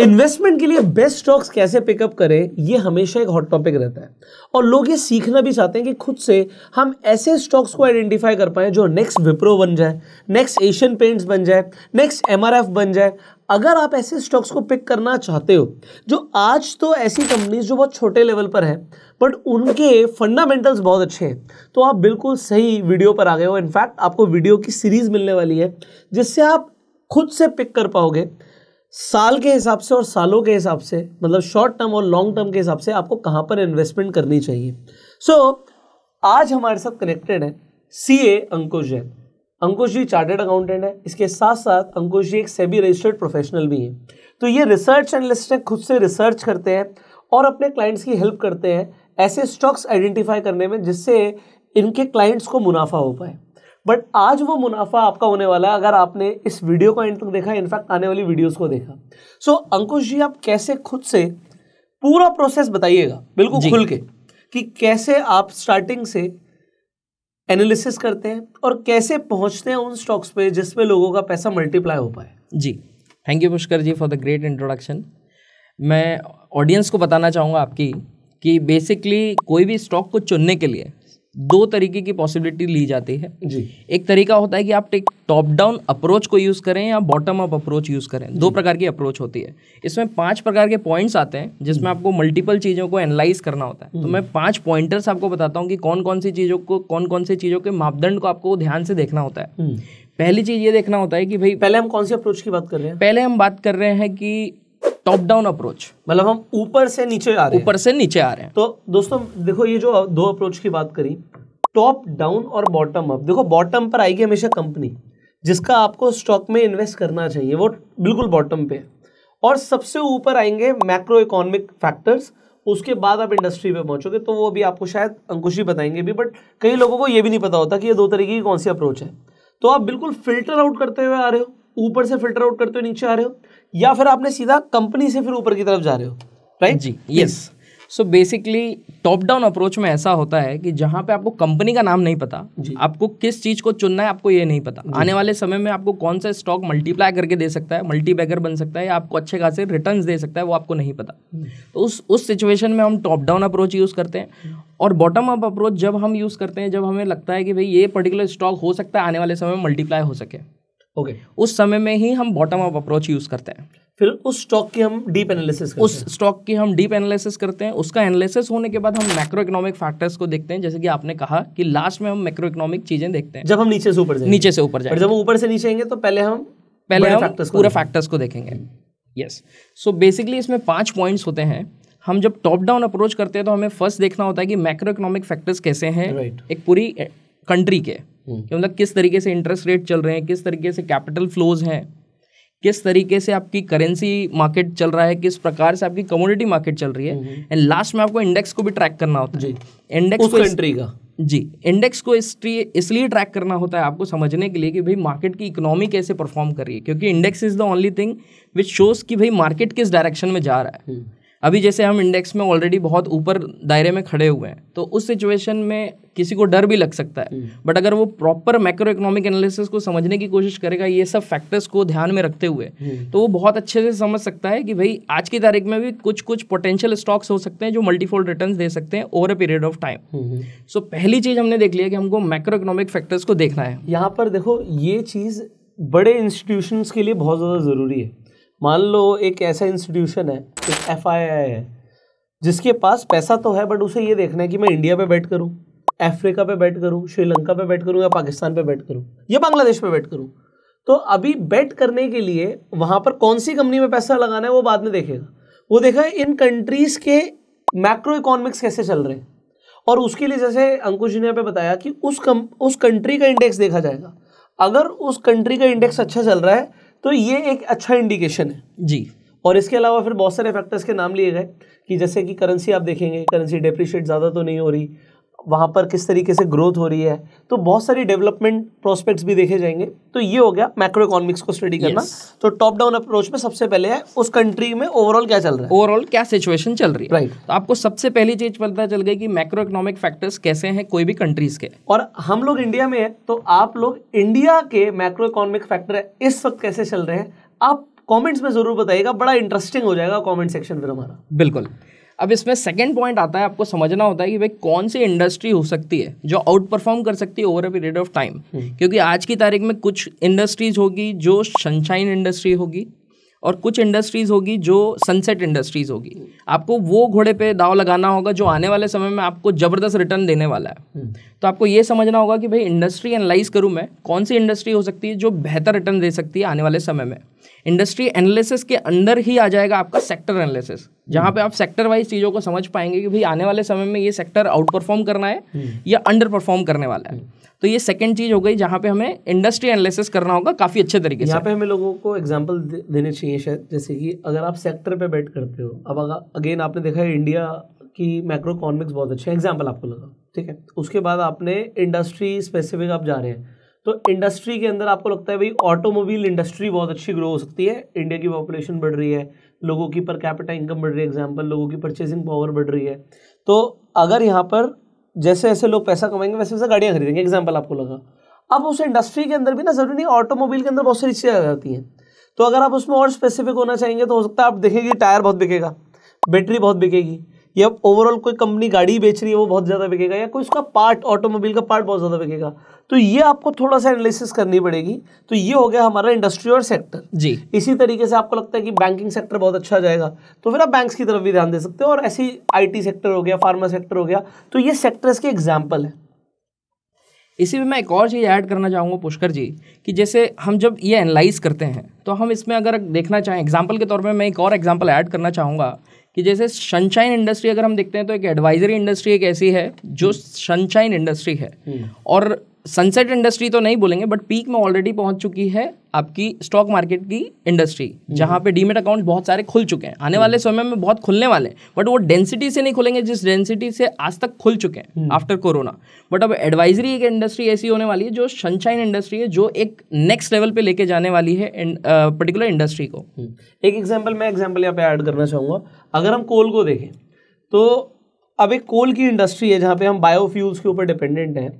Investment के लिए best stocks कैसे पिकअप करें ये हमेशा एक हॉट टॉपिक रहता है और लोग ये सीखना भी चाहते हैं कि खुद से हम ऐसे स्टॉक्स को आइडेंटिफाई कर पाएँ जो नेक्स्ट विप्रो बन जाए नेक्स्ट एशियन पेंट्स बन जाए नेक्स्ट एमआरएफ बन जाए अगर आप ऐसे स्टॉक्स को पिक करना चाहते हो जो आज तो ऐसी कंपनीज जो बहुत छोटे लेवल पर हैं बट उनके फंडामेंटल्स बहुत अच्छे हैं तो आप बिल्कुल सही वीडियो पर आ गए हो इनफैक्ट आपको वीडियो की सीरीज़ मिलने वाली है जिससे आप खुद से पिक कर पाओगे साल के हिसाब से और सालों के हिसाब से मतलब शॉर्ट टर्म और लॉन्ग टर्म के हिसाब से आपको कहाँ पर इन्वेस्टमेंट करनी चाहिए सो so, आज हमारे साथ कनेक्टेड है C A Ankush Jain Ankush ji chartered accountant है इसके साथ साथ अंकुश जी एक सेबी रजिस्टर्ड प्रोफेशनल भी हैं तो ये रिसर्च एनलिस्ट हैं खुद से रिसर्च करते हैं और अपने क्लाइंट्स की हेल्प करते हैं ऐसे स्टॉक्स आइडेंटिफाई करने में जिससे इनके क्लाइंट्स को मुनाफा हो पाए बट आज वो मुनाफा आपका होने वाला है अगर आपने इस वीडियो को एंड तक देखा इनफैक्ट आने वाली वीडियोस को देखा सो so, अंकुश जी आप कैसे खुद से पूरा प्रोसेस बताइएगा बिल्कुल खुल के कि कैसे आप स्टार्टिंग से एनालिसिस करते हैं और कैसे पहुंचते हैं उन स्टॉक्स पे जिसमें लोगों का पैसा मल्टीप्लाई हो पाए जी thank you Pushkar ji for the great introduction मैं ऑडियंस को बताना चाहूँगा आपकी कि बेसिकली कोई भी स्टॉक को चुनने के लिए दो तरीके की पॉसिबिलिटी ली जाती है जी एक तरीका होता है कि आप टॉप डाउन अप्रोच को यूज़ करें या बॉटम अप अप्रोच यूज़ करें दो प्रकार की अप्रोच होती है इसमें पांच प्रकार के पॉइंट्स आते हैं जिसमें आपको मल्टीपल चीज़ों को एनालाइज करना होता है तो मैं पांच पॉइंटर्स आपको बताता हूँ कि कौन कौन सी चीज़ों को कौन कौन सी चीज़ों के मापदंड को आपको ध्यान से देखना होता है हम्म। पहली चीज़ ये देखना होता है कि भाई पहले हम कौन सी अप्रोच की बात कर रहे हैं पहले हम बात कर रहे हैं कि टॉप डाउन अप्रोच मतलब हम ऊपर से नीचे आ रहे हैं ऊपर से नीचे आ रहे हैं तो दोस्तों देखो ये जो दो अप्रोच की बात करी टॉप डाउन और बॉटम अप देखो बॉटम पर आएगी हमेशा कंपनी जिसका आपको स्टॉक में इन्वेस्ट करना चाहिए वो बिल्कुल बॉटम पे है और सबसे ऊपर आएंगे मैक्रो इकोनॉमिक फैक्टर्स उसके बाद आप इंडस्ट्री पे पहुंचोगे तो वो भी आपको शायद अंकुश ही बताएंगे भी बट कई लोगों को ये भी नहीं पता होता कि ये दो तरीके की कौन सी अप्रोच है तो आप बिल्कुल फिल्टर आउट करते हुए आ रहे हो ऊपर से फिल्टर आउट करते हुए नीचे आ रहे हो या फिर आपने सीधा कंपनी से फिर ऊपर की तरफ जा रहे हो राइट जी yes so basically top down approach में ऐसा होता है कि जहाँ पे आपको कंपनी का नाम नहीं पता आपको किस चीज़ को चुनना है आपको ये नहीं पता आने वाले समय में आपको कौन सा स्टॉक मल्टीप्लाई करके दे सकता है मल्टीबैगर बन सकता है या आपको अच्छे खासे रिटर्न दे सकता है वो आपको नहीं पता तो उस उस सिचुएशन में हम टॉप डाउन अप्रोच यूज़ करते हैं और बॉटम अप अप्रोच जब हम यूज़ करते हैं जब हमें लगता है कि भाई ये पर्टिकुलर स्टॉक हो सकता है आने वाले समय में मल्टीप्लाई हो सके ओके okay. उस समय में ही हम बॉटम अप अप्रोच यूज करते हैं फिर उस स्टॉक की हम डीप एनालिसिस करते उस स्टॉक की हम डीप एनालिसिस करते हैं उसका एनालिसिस होने के बाद हम मैक्रो इकोनॉमिक फैक्टर्स को देखते हैं जैसे कि आपने कहा कि लास्ट में हम मैक्रो इकोनॉमिक चीजें देखते हैं जब हम नीचे से ऊपर नीचे से ऊपर जाएंगे जब ऊपर से नीचे आएंगे तो पहले हम पहले हम पूरे फैक्टर्स को देखेंगे यस सो बेसिकली इसमें पांच पॉइंट्स होते हैं हम जब टॉप डाउन अप्रोच करते हैं तो हमें फर्स्ट देखना होता है कि मैक्रो इकोनॉमिक फैक्टर्स कैसे हैं एक पूरी कंट्री के हम्म। कि मतलब किस तरीके से इंटरेस्ट रेट चल रहे हैं किस तरीके से कैपिटल फ्लोज हैं किस तरीके से आपकी करेंसी मार्केट चल रहा है किस प्रकार से आपकी कमोडिटी मार्केट चल रही है एंड हम्म, लास्ट हम्म। में आपको इंडेक्स को भी ट्रैक करना होता है इंडेक्स कंट्री का जी इंडेक्स को इसलिए ट्रैक करना होता है आपको समझने के लिए कि भाई मार्केट की इकोनॉमी कैसे परफॉर्म कर रही है क्योंकि index is the only thing which shows कि भाई मार्केट किस डायरेक्शन में जा रहा है अभी जैसे हम इंडेक्स में ऑलरेडी बहुत ऊपर दायरे में खड़े हुए हैं तो उस सिचुएशन में किसी को डर भी लग सकता है बट हम्म। अगर वो प्रॉपर मैक्रो इकोनॉमिक एनालिसिस को समझने की कोशिश करेगा ये सब फैक्टर्स को ध्यान में रखते हुए हम्म। तो वो बहुत अच्छे से समझ सकता है कि भाई आज की तारीख में भी कुछ कुछ पोटेंशियल स्टॉक्स हो सकते हैं जो मल्टीफोल्ड रिटर्न दे सकते हैं over a period of time so पहली चीज़ हमने देख लिया कि हमको मैक्रो इकोनॉमिक फैक्टर्स को देखना है यहाँ पर देखो ये चीज़ बड़े इंस्टीट्यूशंस के लिए बहुत ज़्यादा ज़रूरी है मान लो एक ऐसा इंस्टीट्यूशन है एक एफ है जिसके पास पैसा तो है बट उसे ये देखना है कि मैं इंडिया पे बैठ करूँ अफ्रीका पे बैट करूँ श्रीलंका पे बैठ करूँ या पाकिस्तान पे बैठ करूँ या बांग्लादेश पे बैठ करूँ तो अभी बैट करने के लिए वहाँ पर कौन सी कंपनी में पैसा लगाना है वो बाद में देखेगा वो देखा इन कंट्रीज के मैक्रो इकोनॉमिक्स कैसे चल रहे हैं और उसके लिए जैसे अंकुश जी ने पे बताया कि उस कम उस कंट्री का इंडेक्स देखा जाएगा अगर उस कंट्री का इंडेक्स अच्छा चल रहा है तो ये एक अच्छा इंडिकेशन है जी और इसके अलावा फिर बहुत सारे फैक्टर्स के नाम लिए गए कि जैसे कि करेंसी आप देखेंगे करेंसी डेप्रिशिएट ज़्यादा तो नहीं हो रही वहाँ पर किस तरीके से ग्रोथ हो रही है तो बहुत सारी डेवलपमेंट प्रोस्पेक्ट्स भी देखे जाएंगे तो ये हो गया मैक्रो इकोनॉमिक्स को स्टडी करना yes. तो टॉप डाउन अप्रोच में सबसे पहले है उस कंट्री में ओवरऑल क्या चल रहा है ओवरऑल क्या सिचुएशन चल रही है राइट right. तो आपको सबसे पहली चीज पता चल गई कि मैक्रो इकोनॉमिक फैक्टर्स कैसे हैं कोई भी कंट्रीज के और हम लोग इंडिया में है तो आप लोग इंडिया के मैक्रो इकोनॉमिक फैक्टर इस वक्त कैसे चल रहे हैं आप कॉमेंट्स में जरूर बताइएगा बड़ा इंटरेस्टिंग हो जाएगा कॉमेंट सेक्शन फिर हमारा बिल्कुल अब इसमें सेकेंड पॉइंट आता है आपको समझना होता है कि भाई कौन सी इंडस्ट्री हो सकती है जो आउट परफॉर्म कर सकती है over a period of time क्योंकि आज की तारीख में कुछ इंडस्ट्रीज होगी जो सनशाइन इंडस्ट्री होगी और कुछ इंडस्ट्रीज़ होगी जो सनसेट इंडस्ट्रीज़ होगी आपको वो घोड़े पे दाव लगाना होगा जो आने वाले समय में आपको ज़बरदस्त रिटर्न देने वाला है हम्म। तो आपको ये समझना होगा कि भाई इंडस्ट्री एनालाइज करूँ मैं कौन सी इंडस्ट्री हो सकती है जो बेहतर रिटर्न दे सकती है आने वाले समय में इंडस्ट्री एनालिसिस के अंदर ही आ जाएगा आपका सेक्टर एनालिसिस जहाँ पे आप सेक्टर वाइज चीज़ों को समझ पाएंगे कि भाई आने वाले समय में ये सेक्टर आउट परफॉर्म करना है हम्म। या अंडर परफॉर्म करने वाला है हम्म। तो ये सेकंड चीज हो गई जहाँ पे हमें इंडस्ट्री एनालिसिस करना होगा काफी अच्छे तरीके से यहाँ पे हमें लोगों को एग्जाम्पल देने चाहिए शायद जैसे कि अगर आप सेक्टर पे बैठ करते हो अब अगर अगेन आपने देखा है इंडिया की मैक्रो इकोनॉमिक्स बहुत अच्छे एग्जाम्पल आपको लगा ठीक है उसके बाद आपने इंडस्ट्री स्पेसिफिक आप जा रहे हैं तो इंडस्ट्री के अंदर आपको लगता है भाई ऑटोमोबाइल इंडस्ट्री बहुत अच्छी ग्रो हो सकती है इंडिया की पॉपुलेशन बढ़ रही है लोगों की पर कैपिटा इनकम बढ़ रही है एग्जाम्पल लोगों की परचेसिंग पावर बढ़ रही है तो अगर यहाँ पर जैसे ऐसे लोग पैसा कमाएंगे वैसे वैसे गाड़ियाँ खरीदेंगे एग्जाम्पल आपको लगा अब उस इंडस्ट्री के अंदर भी ना जरूरी नहीं ऑटोमोबाइल के अंदर बहुत सारी चीज़ें आ जाती हैं तो अगर आप उसमें और स्पेसिफिक होना चाहेंगे तो हो सकता है आप देखेंगे टायर बहुत बिकेगा बैटरी बहुत बिकेगी या ओवरऑल कोई कंपनी गाड़ी बेच रही है वो बहुत ज़्यादा बिकेगा या कोई उसका पार्ट ऑटोमोबाइल का पार्ट बहुत ज़्यादा बिकेगा तो ये आपको थोड़ा सा एनालिसिस करनी पड़ेगी तो ये हो गया हमारा इंडस्ट्री और सेक्टर जी इसी तरीके से आपको लगता है कि बैंकिंग सेक्टर बहुत अच्छा जाएगा तो फिर आप बैंक्स की तरफ भी ध्यान दे सकते हो और ऐसी आईटी सेक्टर हो गया फार्मा सेक्टर हो गया तो ये सेक्टर्स के एग्जाम्पल है इसी में मैं एक और चीज़ ऐड करना चाहूँगा पुष्कर जी कि जैसे हम जब ये एनालाइज करते हैं तो हम इसमें अगर देखना चाहें एग्जाम्पल के तौर पर मैं एक और एग्जाम्पल ऐड करना चाहूँगा कि जैसे सनशाइन इंडस्ट्री अगर हम देखते हैं तो एक एडवाइजरी इंडस्ट्री एक ऐसी है जो सनशाइन इंडस्ट्री है हम्म। और सनसेट इंडस्ट्री तो नहीं बोलेंगे बट पीक में ऑलरेडी पहुंच चुकी है आपकी स्टॉक मार्केट की इंडस्ट्री जहां पे डीमेट अकाउंट बहुत सारे खुल चुके हैं आने वाले समय में बहुत खुलने वाले हैं बट वो डेंसिटी से नहीं खुलेंगे जिस डेंसिटी से आज तक खुल चुके हैं आफ्टर कोरोना बट अब एडवाइजरी एक इंडस्ट्री ऐसी होने वाली है जो सनशाइन इंडस्ट्री है जो एक नेक्स्ट लेवल पे लेके जाने वाली है पर्टिकुलर इंडस्ट्री को हम्म। एक एग्जाम्पल मैं एग्जाम्पल यहाँ पे ऐड करना चाहूँगा अगर हम कोल को देखें तो अब एक कोल की इंडस्ट्री है जहाँ पे हम बायोफ्यूल्स के ऊपर डिपेंडेंट हैं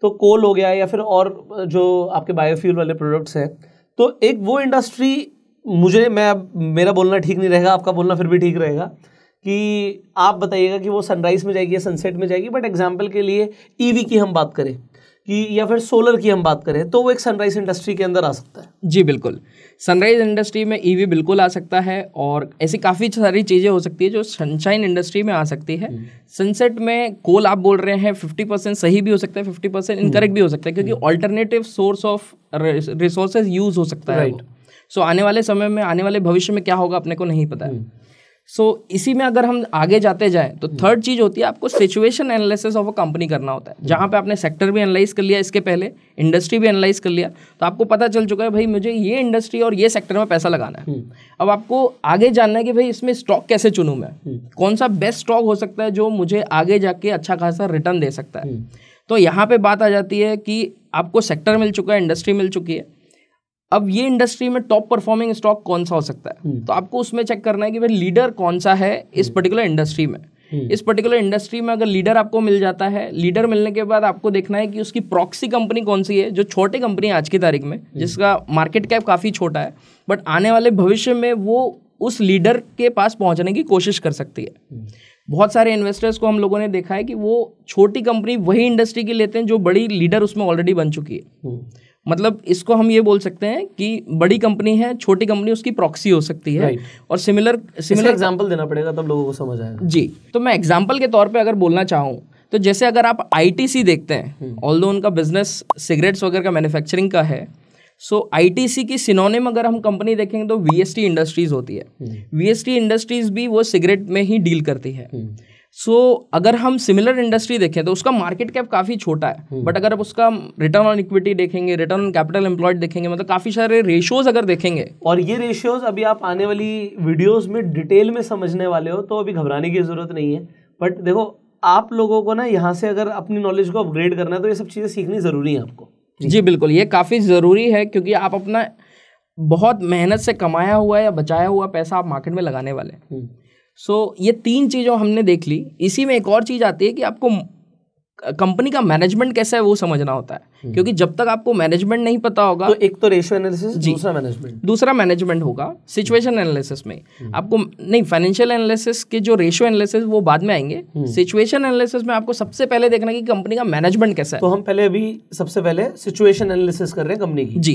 तो कोल हो गया या फिर और जो आपके बायोफ्यूल वाले प्रोडक्ट्स हैं तो एक वो इंडस्ट्री मुझे मैं मेरा बोलना ठीक नहीं रहेगा आपका बोलना फिर भी ठीक रहेगा कि आप बताइएगा कि वो सनराइज़ में जाएगी या सनसेट में जाएगी बट एग्जाम्पल के लिए ईवी e की हम बात करें की या फिर सोलर की हम बात करें तो वो एक सनराइज इंडस्ट्री के अंदर आ सकता है जी बिल्कुल सनराइज इंडस्ट्री में ईवी बिल्कुल आ सकता है और ऐसी काफ़ी सारी चीज़ें हो सकती है जो सनशाइन इंडस्ट्री में आ सकती है सनसेट हम्म। में कोल आप बोल रहे हैं फिफ्टी परसेंट सही भी हो सकता है फिफ्टी परसेंट इनकरेक्ट भी हो सकता है क्योंकि alternative source of resources use हो सकता है राइट सो so, आने वाले समय में आने वाले भविष्य में क्या होगा अपने को नहीं पता है हम्म। सो so, इसी में अगर हम आगे जाते जाए तो थर्ड हम्म। चीज़ होती है आपको situation analysis of a company करना होता है जहाँ पे आपने सेक्टर भी एनालाइज कर लिया इसके पहले इंडस्ट्री भी एनालाइज कर लिया तो आपको पता चल चुका है भाई मुझे ये इंडस्ट्री और ये सेक्टर में पैसा लगाना है हम्म। अब आपको आगे जानना है कि भाई इसमें स्टॉक कैसे चुनूँ मैं हम्म। कौन सा बेस्ट स्टॉक हो सकता है जो मुझे आगे जाके अच्छा खासा रिटर्न दे सकता है तो यहाँ पर बात आ जाती है कि आपको सेक्टर मिल चुका है इंडस्ट्री मिल चुकी है अब ये इंडस्ट्री में टॉप परफॉर्मिंग स्टॉक कौन सा हो सकता है हम्म। तो आपको उसमें चेक करना है कि भाई लीडर कौन सा है इस पर्टिकुलर हम्म। इंडस्ट्री में हम्म। इस पर्टिकुलर इंडस्ट्री में अगर लीडर आपको मिल जाता है लीडर मिलने के बाद आपको देखना है कि उसकी प्रॉक्सी कंपनी कौन सी है जो छोटे कंपनी आज की तारीख में जिसका मार्केट कैप काफ़ी छोटा है बट आने वाले भविष्य में वो उस लीडर के पास पहुंचने की कोशिश कर सकती है बहुत सारे इन्वेस्टर्स को हम लोगों ने देखा है कि वो छोटी कंपनी वही इंडस्ट्री की लेते हैं जो बड़ी लीडर उसमें ऑलरेडी बन चुकी है मतलब इसको हम ये बोल सकते हैं कि बड़ी कंपनी है छोटी कंपनी उसकी प्रॉक्सी हो सकती है right. और सिमिलर सिमिलर एग्जाम्पल देना पड़ेगा तब लोगों को समझ आएगा जी तो मैं एग्जाम्पल के तौर पर अगर बोलना चाहूँ तो जैसे अगर आप आई देखते हैं ऑल हम्म। दो उनका बिजनेस सिगरेट्स वगैरह का मैन्युफैक्चरिंग का है सो so, आईटीसी की सिनोनिम अगर हम कंपनी देखेंगे तो वीएसटी इंडस्ट्रीज होती है वीएसटी हम्म। इंडस्ट्रीज भी वो सिगरेट में ही डील करती है हम्म। सो so, अगर हम सिमिलर इंडस्ट्री देखें तो उसका मार्केट कैप काफ़ी छोटा है बट हम्म। अगर आप उसका रिटर्न ऑन इक्विटी देखेंगे रिटर्न ऑन कैपिटल एम्प्लॉयड देखेंगे मतलब काफ़ी सारे रेशियोज अगर देखेंगे और ये रेशियोज अभी आप आने वाली वीडियोस में डिटेल में समझने वाले हो तो अभी घबराने की ज़रूरत नहीं है बट देखो आप लोगों को ना यहाँ से अगर अपनी नॉलेज को अपग्रेड करना है तो ये सब चीज़ें सीखनी ज़रूरी है आपको जी, जी बिल्कुल ये काफ़ी ज़रूरी है क्योंकि आप अपना बहुत मेहनत से कमाया हुआ या बचाया हुआ पैसा आप मार्केट में लगाने वाले हैं हम्म। सो so, ये तीन चीज़ों हमने देख ली इसी में एक और चीज़ आती है कि आपको कंपनी का मैनेजमेंट कैसा है वो समझना होता है हम्म। क्योंकि जब तक आपको मैनेजमेंट नहीं पता होगा तो एक तो रेशो एनालिसिस दूसरा मैनेजमेंट दूसरा मैनेजमेंट होगा सिचुएशन एनालिसिस हम्म। में हम्म। आपको नहीं फाइनेंशियल एनालिसिस के जो रेशो एनालिसिस वो बाद में आएंगे सिचुएशन एनालिसिस में आपको सबसे पहले देखना कि कंपनी का मैनेजमेंट कैसा है तो हम पहले अभी सबसे पहले सिचुएशन एनालिसिस कर रहे हैं कंपनी की जी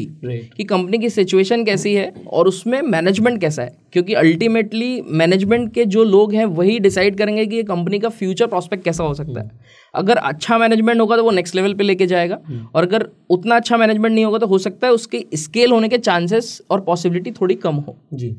कि कंपनी की सिचुएशन कैसी है और उसमें मैनेजमेंट कैसा है क्योंकि अल्टीमेटली मैनेजमेंट के जो लोग हैं वही डिसाइड करेंगे कि ये कंपनी का फ्यूचर प्रॉस्पेक्ट कैसा हो सकता है अगर अच्छा मैनेजमेंट होगा तो वो नेक्स्ट लेवल पे लेके जाएगा और अगर उतना अच्छा मैनेजमेंट नहीं होगा तो हो सकता है उसके स्केल होने के चांसेस और पॉसिबिलिटी थोड़ी कम हो जी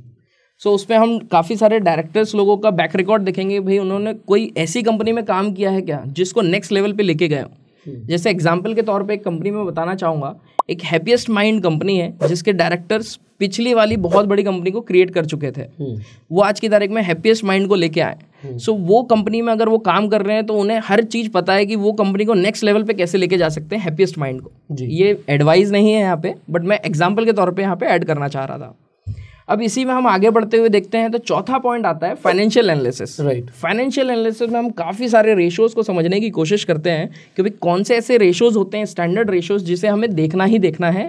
सो so, उसमें हम काफ़ी सारे डायरेक्टर्स लोगों का बैक रिकॉर्ड देखेंगे भाई उन्होंने कोई ऐसी कंपनी में काम किया है क्या जिसको नेक्स्ट लेवल पे लेके गए हो जैसे एग्जाम्पल के तौर पे एक कंपनी में बताना चाहूँगा एक हैप्पीएस्ट माइंड कंपनी है जिसके डायरेक्टर्स पिछली वाली बहुत बड़ी कंपनी को क्रिएट कर चुके थे हम्म। वो आज की तारीख में हैप्पीएस्ट माइंड को लेके आए सो हम्म। so, वो कंपनी में अगर वो काम कर रहे हैं तो उन्हें हर चीज़ पता है कि वो कंपनी को नेक्स्ट लेवल पे कैसे लेके जा सकते हैं हैप्पीएस्ट माइंड को ये एडवाइस नहीं है यहाँ पे बट मैं एग्जाम्पल के तौर पर यहाँ पे ऐड करना चाह रहा था अब इसी में हम आगे बढ़ते हुए देखते हैं तो चौथा पॉइंट आता है financial analysis right financial analysis में हम काफ़ी सारे रेशोज़ को समझने की कोशिश करते हैं कि भाई कौन से ऐसे रेशोज़ होते हैं स्टैंडर्ड रेशोज़ जिसे हमें देखना ही देखना है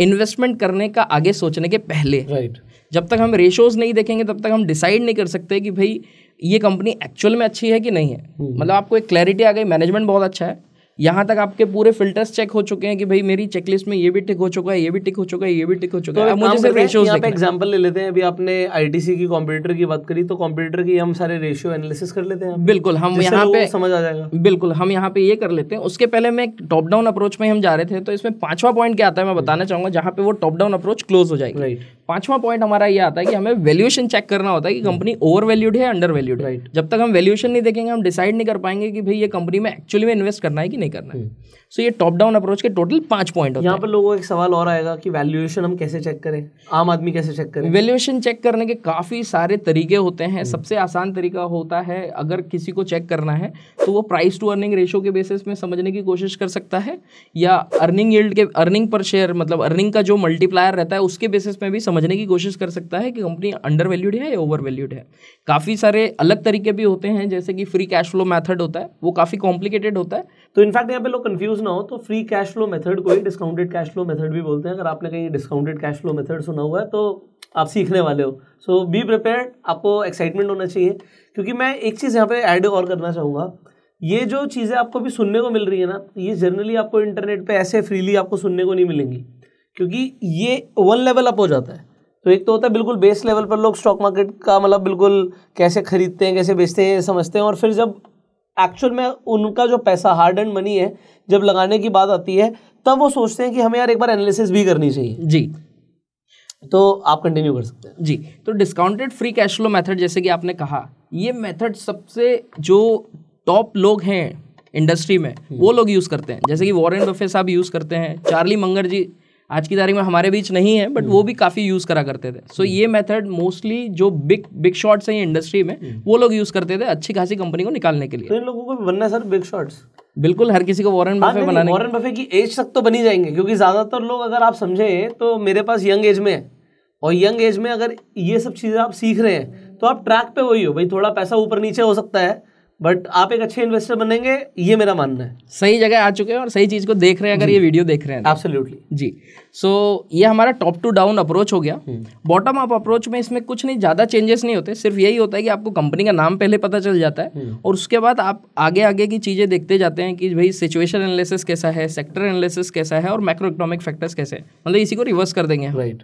इन्वेस्टमेंट hmm. करने का आगे सोचने के पहले राइट right. जब तक हम रेशोज़ नहीं देखेंगे तब तक हम डिसाइड नहीं कर सकते कि भाई ये कंपनी एक्चुअल में अच्छी है कि नहीं है hmm. मतलब आपको एक क्लैरिटी आ गई मैनेजमेंट बहुत अच्छा है यहाँ तक आपके पूरे फिल्टर्स चेक हो चुके हैं कि भाई मेरी चेकलिस्ट में ये भी टिक हो चुका है ये भी टिक हो चुका है ये भी टिक हो चुका है तो मुझे यहाँ पे एग्जांपल ले लेते हैं अभी आपने आईटीसी की कंप्यूटर की बात करी तो कंप्यूटर की हम सारे रेशियो एनालिसिस कर लेते हैं बिल्कुल हम यहाँ पे समझ आ जाएगा बिल्कुल हम यहाँ पे ये कर लेते हैं उसके पहले मैं टॉप डाउन अप्रोच में हम जा रहे थे तो इसमें पांचवा पॉइंट क्या आता है मैं बताना हम्म। चाहूंगा जहाँ पे वो टॉप डाउन अप्रोच क्लोज हो जाएगी पांचवा पॉइंट हमारा ये आता है कि हमें वैल्यूएशन चेक करना होता है कि कंपनी ओवर वैल्यूड है अंडर वैल्यूड है जब तक हम वैल्यूएशन नहीं देखेंगे हम डिसाइड नहीं कर पाएंगे कि भाई ये कंपनी में एक्चुअली में इन्वेस्ट करना है कि नहीं नहीं करना है हम्म। सो ये टॉप डाउन अप्रोच के टोटल पांच पॉइंट यहाँ पर लोगों का एक सवाल और आएगा कि वैल्यूएशन हम कैसे चेक करें आम आदमी कैसे चेक करें वैल्यूएशन चेक करने के काफ़ी सारे तरीके होते हैं हम्म। सबसे आसान तरीका होता है अगर किसी को चेक करना है तो वो प्राइस टू अर्निंग रेशियो के बेसिस में समझने की कोशिश कर सकता है या अर्निंग यील्ड के अर्निंग पर शेयर मतलब अर्निंग का जो मल्टीप्लायर रहता है उसके बेसिस में भी समझने की कोशिश कर सकता है कि कंपनी अंडर वैल्यूड है या ओवर वैल्यूड है काफ़ी सारे अलग तरीके भी होते हैं जैसे कि फ्री कैश फ्लो मैथड होता है वो काफ़ी कॉम्प्लिकेटेड होता है तो इनफैक्ट यहाँ पे लोग कन्फ्यूज यूज़ ना हो तो फ्री कैश फ्लो मेथड को ही डिस्काउंटेड कैश फ्लो मेथड भी बोलते हैं अगर आपने कहीं डिस्काउंटेड कैश फ्लो मेथड सुना हुआ है तो आप सीखने वाले हो सो बी प्रिपेयर आपको एक्साइटमेंट होना चाहिए क्योंकि मैं एक चीज़ यहाँ पे ऐड और करना चाहूँगा ये जो चीज़ें आपको अभी सुनने को मिल रही है ना ये जनरली आपको इंटरनेट पे ऐसे फ्रीली आपको सुनने को नहीं मिलेंगी क्योंकि ये वन लेवल अप हो जाता है तो एक तो होता है बिल्कुल बेस लेवल पर लोग स्टॉक मार्केट का मतलब बिल्कुल कैसे खरीदते हैं कैसे बेचते हैं समझते हैं और फिर जब एक्चुअल में उनका जो पैसा हार्ड एंड मनी है जब लगाने की बात आती है तब वो सोचते हैं कि हमें यार एक बार एनालिसिस भी करनी चाहिए जी तो आप कंटिन्यू कर सकते हैं जी तो discounted free cash flow method जैसे कि आपने कहा ये मेथड सबसे जो टॉप लोग हैं इंडस्ट्री में हम्म। वो लोग यूज़ करते हैं जैसे कि वॉरेन बफे साहब यूज़ करते हैं चार्ली मंगर जी आज की तारीख में हमारे बीच नहीं है बट वो भी हम्म। काफ़ी यूज़ करा करते थे सो so हम्म। ये मेथड मोस्टली जो बिग बिग शॉट्स हैं इंडस्ट्री में हम्म। वो लोग यूज़ करते थे अच्छी खासी कंपनी को निकालने के लिए तो लोगों को बनना सर बिग शॉट्स बिल्कुल हर किसी को वॉरेन हाँ, बफे बनाने वॉरेन बफे की एज तक तो बनी जाएंगे क्योंकि ज़्यादातर लोग अगर आप समझे तो मेरे पास यंग एज में है और यंग एज में अगर ये सब चीज़ें आप सीख रहे हैं तो आप ट्रैक पे वही हो भाई थोड़ा पैसा ऊपर नीचे हो सकता है बट आप एक अच्छे इन्वेस्टर बनेंगे ये मेरा मानना है सही जगह आ चुके हैं और सही चीज़ को देख रहे हैं अगर ये वीडियो देख रहे हैं एब्सोल्युटली तो। जी सो so, ये हमारा टॉप टू डाउन अप्रोच हो गया बॉटम अप अप्रोच में इसमें कुछ नहीं ज़्यादा चेंजेस नहीं होते सिर्फ यही होता है कि आपको कंपनी का नाम पहले पता चल जाता है हम्म। और उसके बाद आप आगे आगे की चीज़ें देखते जाते हैं कि भाई सिचुएशन एनालिसिस कैसा है सेक्टर एनालिसिस कैसा है और माइक्रो इकोनॉमिक फैक्टर्स कैसे हैं मतलब इसी को रिवर्स कर देंगे राइट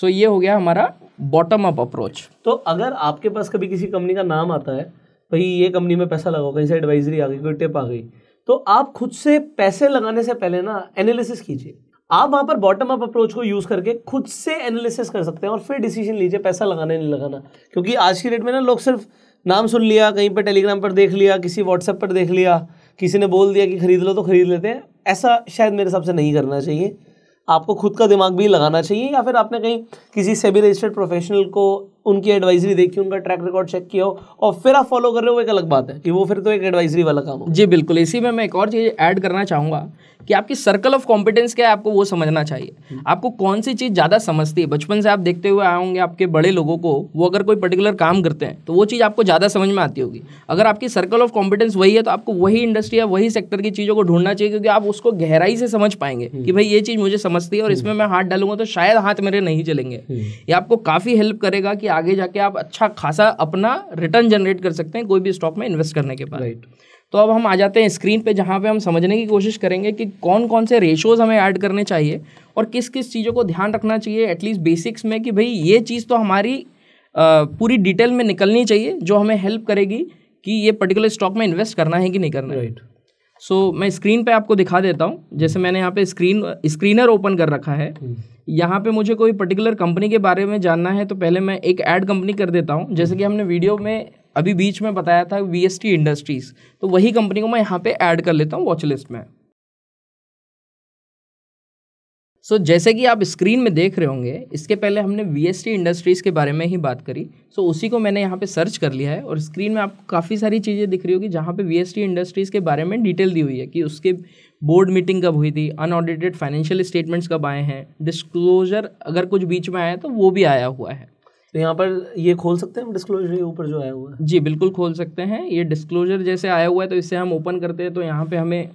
सो ये हो गया हमारा बॉटम अप अप्रोच तो अगर आपके पास कभी किसी कंपनी का नाम आता है भाई ये कंपनी में पैसा लगाओ कहीं से एडवाइजरी आ गई कोई टिप आ गई तो आप खुद से पैसे लगाने से पहले ना एनालिसिस कीजिए आप वहां पर बॉटम अप अप्रोच को यूज करके खुद से एनालिसिस कर सकते हैं और फिर डिसीजन लीजिए पैसा लगाना नहीं लगाना क्योंकि आज की डेट में ना लोग सिर्फ नाम सुन लिया कहीं पर टेलीग्राम पर देख लिया किसी व्हाट्सएप पर देख लिया किसी ने बोल दिया कि खरीद लो तो खरीद लेते हैं ऐसा शायद मेरे हिसाब से नहीं करना चाहिए आपको खुद का दिमाग भी लगाना चाहिए या फिर आपने कहीं किसी सेबी रजिस्टर्ड प्रोफेशनल को उनकी एडवाइजरी देखी उनका ट्रैक रिकॉर्ड चेक किया हो और फिर आप फॉलो कर रहे हो एक अलग बात है कि वो फिर तो एक एडवाइजरी वाला काम हो जी बिल्कुल इसी में मैं एक और चीज़ ऐड करना चाहूँगा कि आपकी सर्कल ऑफ कॉम्पिटेंस क्या है आपको वो समझना चाहिए हम्म। आपको कौन सी चीज़ ज़्यादा समझती है बचपन से आप देखते हुए आए होंगे आपके बड़े लोगों को वो अगर कोई पर्टिकुलर काम करते हैं तो वो चीज़ आपको ज़्यादा समझ में आती होगी अगर आपकी सर्कल ऑफ कॉम्पिटेंस वही है तो आपको वही इंडस्ट्री या वही सेक्टर की चीज़ों को ढूंढना चाहिए क्योंकि आप उसको गहराई से समझ पाएंगे हम्म। कि भाई ये चीज़ मुझे समझती है और इसमें हम्म। मैं हाथ डालूंगा तो शायद हाथ मेरे नहीं चलेंगे ये आपको काफ़ी हेल्प करेगा कि आगे जाके आप अच्छा खासा अपना रिटर्न जनरेट कर सकते हैं कोई भी स्टॉक में इन्वेस्ट करने के बाद तो अब हम आ जाते हैं स्क्रीन पे जहाँ पे हम समझने की कोशिश करेंगे कि कौन कौन से रेशोज़ हमें ऐड करने चाहिए और किस किस चीज़ों को ध्यान रखना चाहिए एटलीस्ट बेसिक्स में कि भाई ये चीज़ तो हमारी आ, पूरी डिटेल में निकलनी चाहिए जो हमें हेल्प करेगी कि ये पर्टिकुलर स्टॉक में इन्वेस्ट करना है कि नहीं करना राइट right. सो so, मैं स्क्रीन पे आपको दिखा देता हूँ जैसे मैंने यहाँ पे स्क्रीन स्क्रीनर ओपन कर रखा है hmm. यहाँ पे मुझे कोई पर्टिकुलर कंपनी के बारे में जानना है तो पहले मैं एक ऐड कंपनी कर देता हूँ जैसे कि हमने वीडियो में अभी बीच में बताया था वी इंडस्ट्रीज तो वही कंपनी को मैं यहाँ पे ऐड कर लेता हूँ वॉच लिस्ट में सो so, जैसे कि आप स्क्रीन में देख रहे होंगे इसके पहले हमने वी इंडस्ट्रीज़ के बारे में ही बात करी सो so, उसी को मैंने यहाँ पे सर्च कर लिया है और स्क्रीन में आपको काफ़ी सारी चीज़ें दिख रही होगी जहाँ पे वी इंडस्ट्रीज़ के बारे में डिटेल दी हुई है कि उसके बोर्ड मीटिंग कब हुई थी अनऑडिटेड फाइनेंशियल स्टेटमेंट्स कब आए हैं डिस्क्लोजर अगर कुछ बीच में आया तो वो भी आया हुआ है तो यहाँ पर ये खोल सकते हैं हम डिस्क्लोजर के ऊपर जो आया हुआ है जी बिल्कुल खोल सकते हैं ये डिस्क्लोजर जैसे आया हुआ है तो इसे हम ओपन करते हैं तो यहाँ पे हमें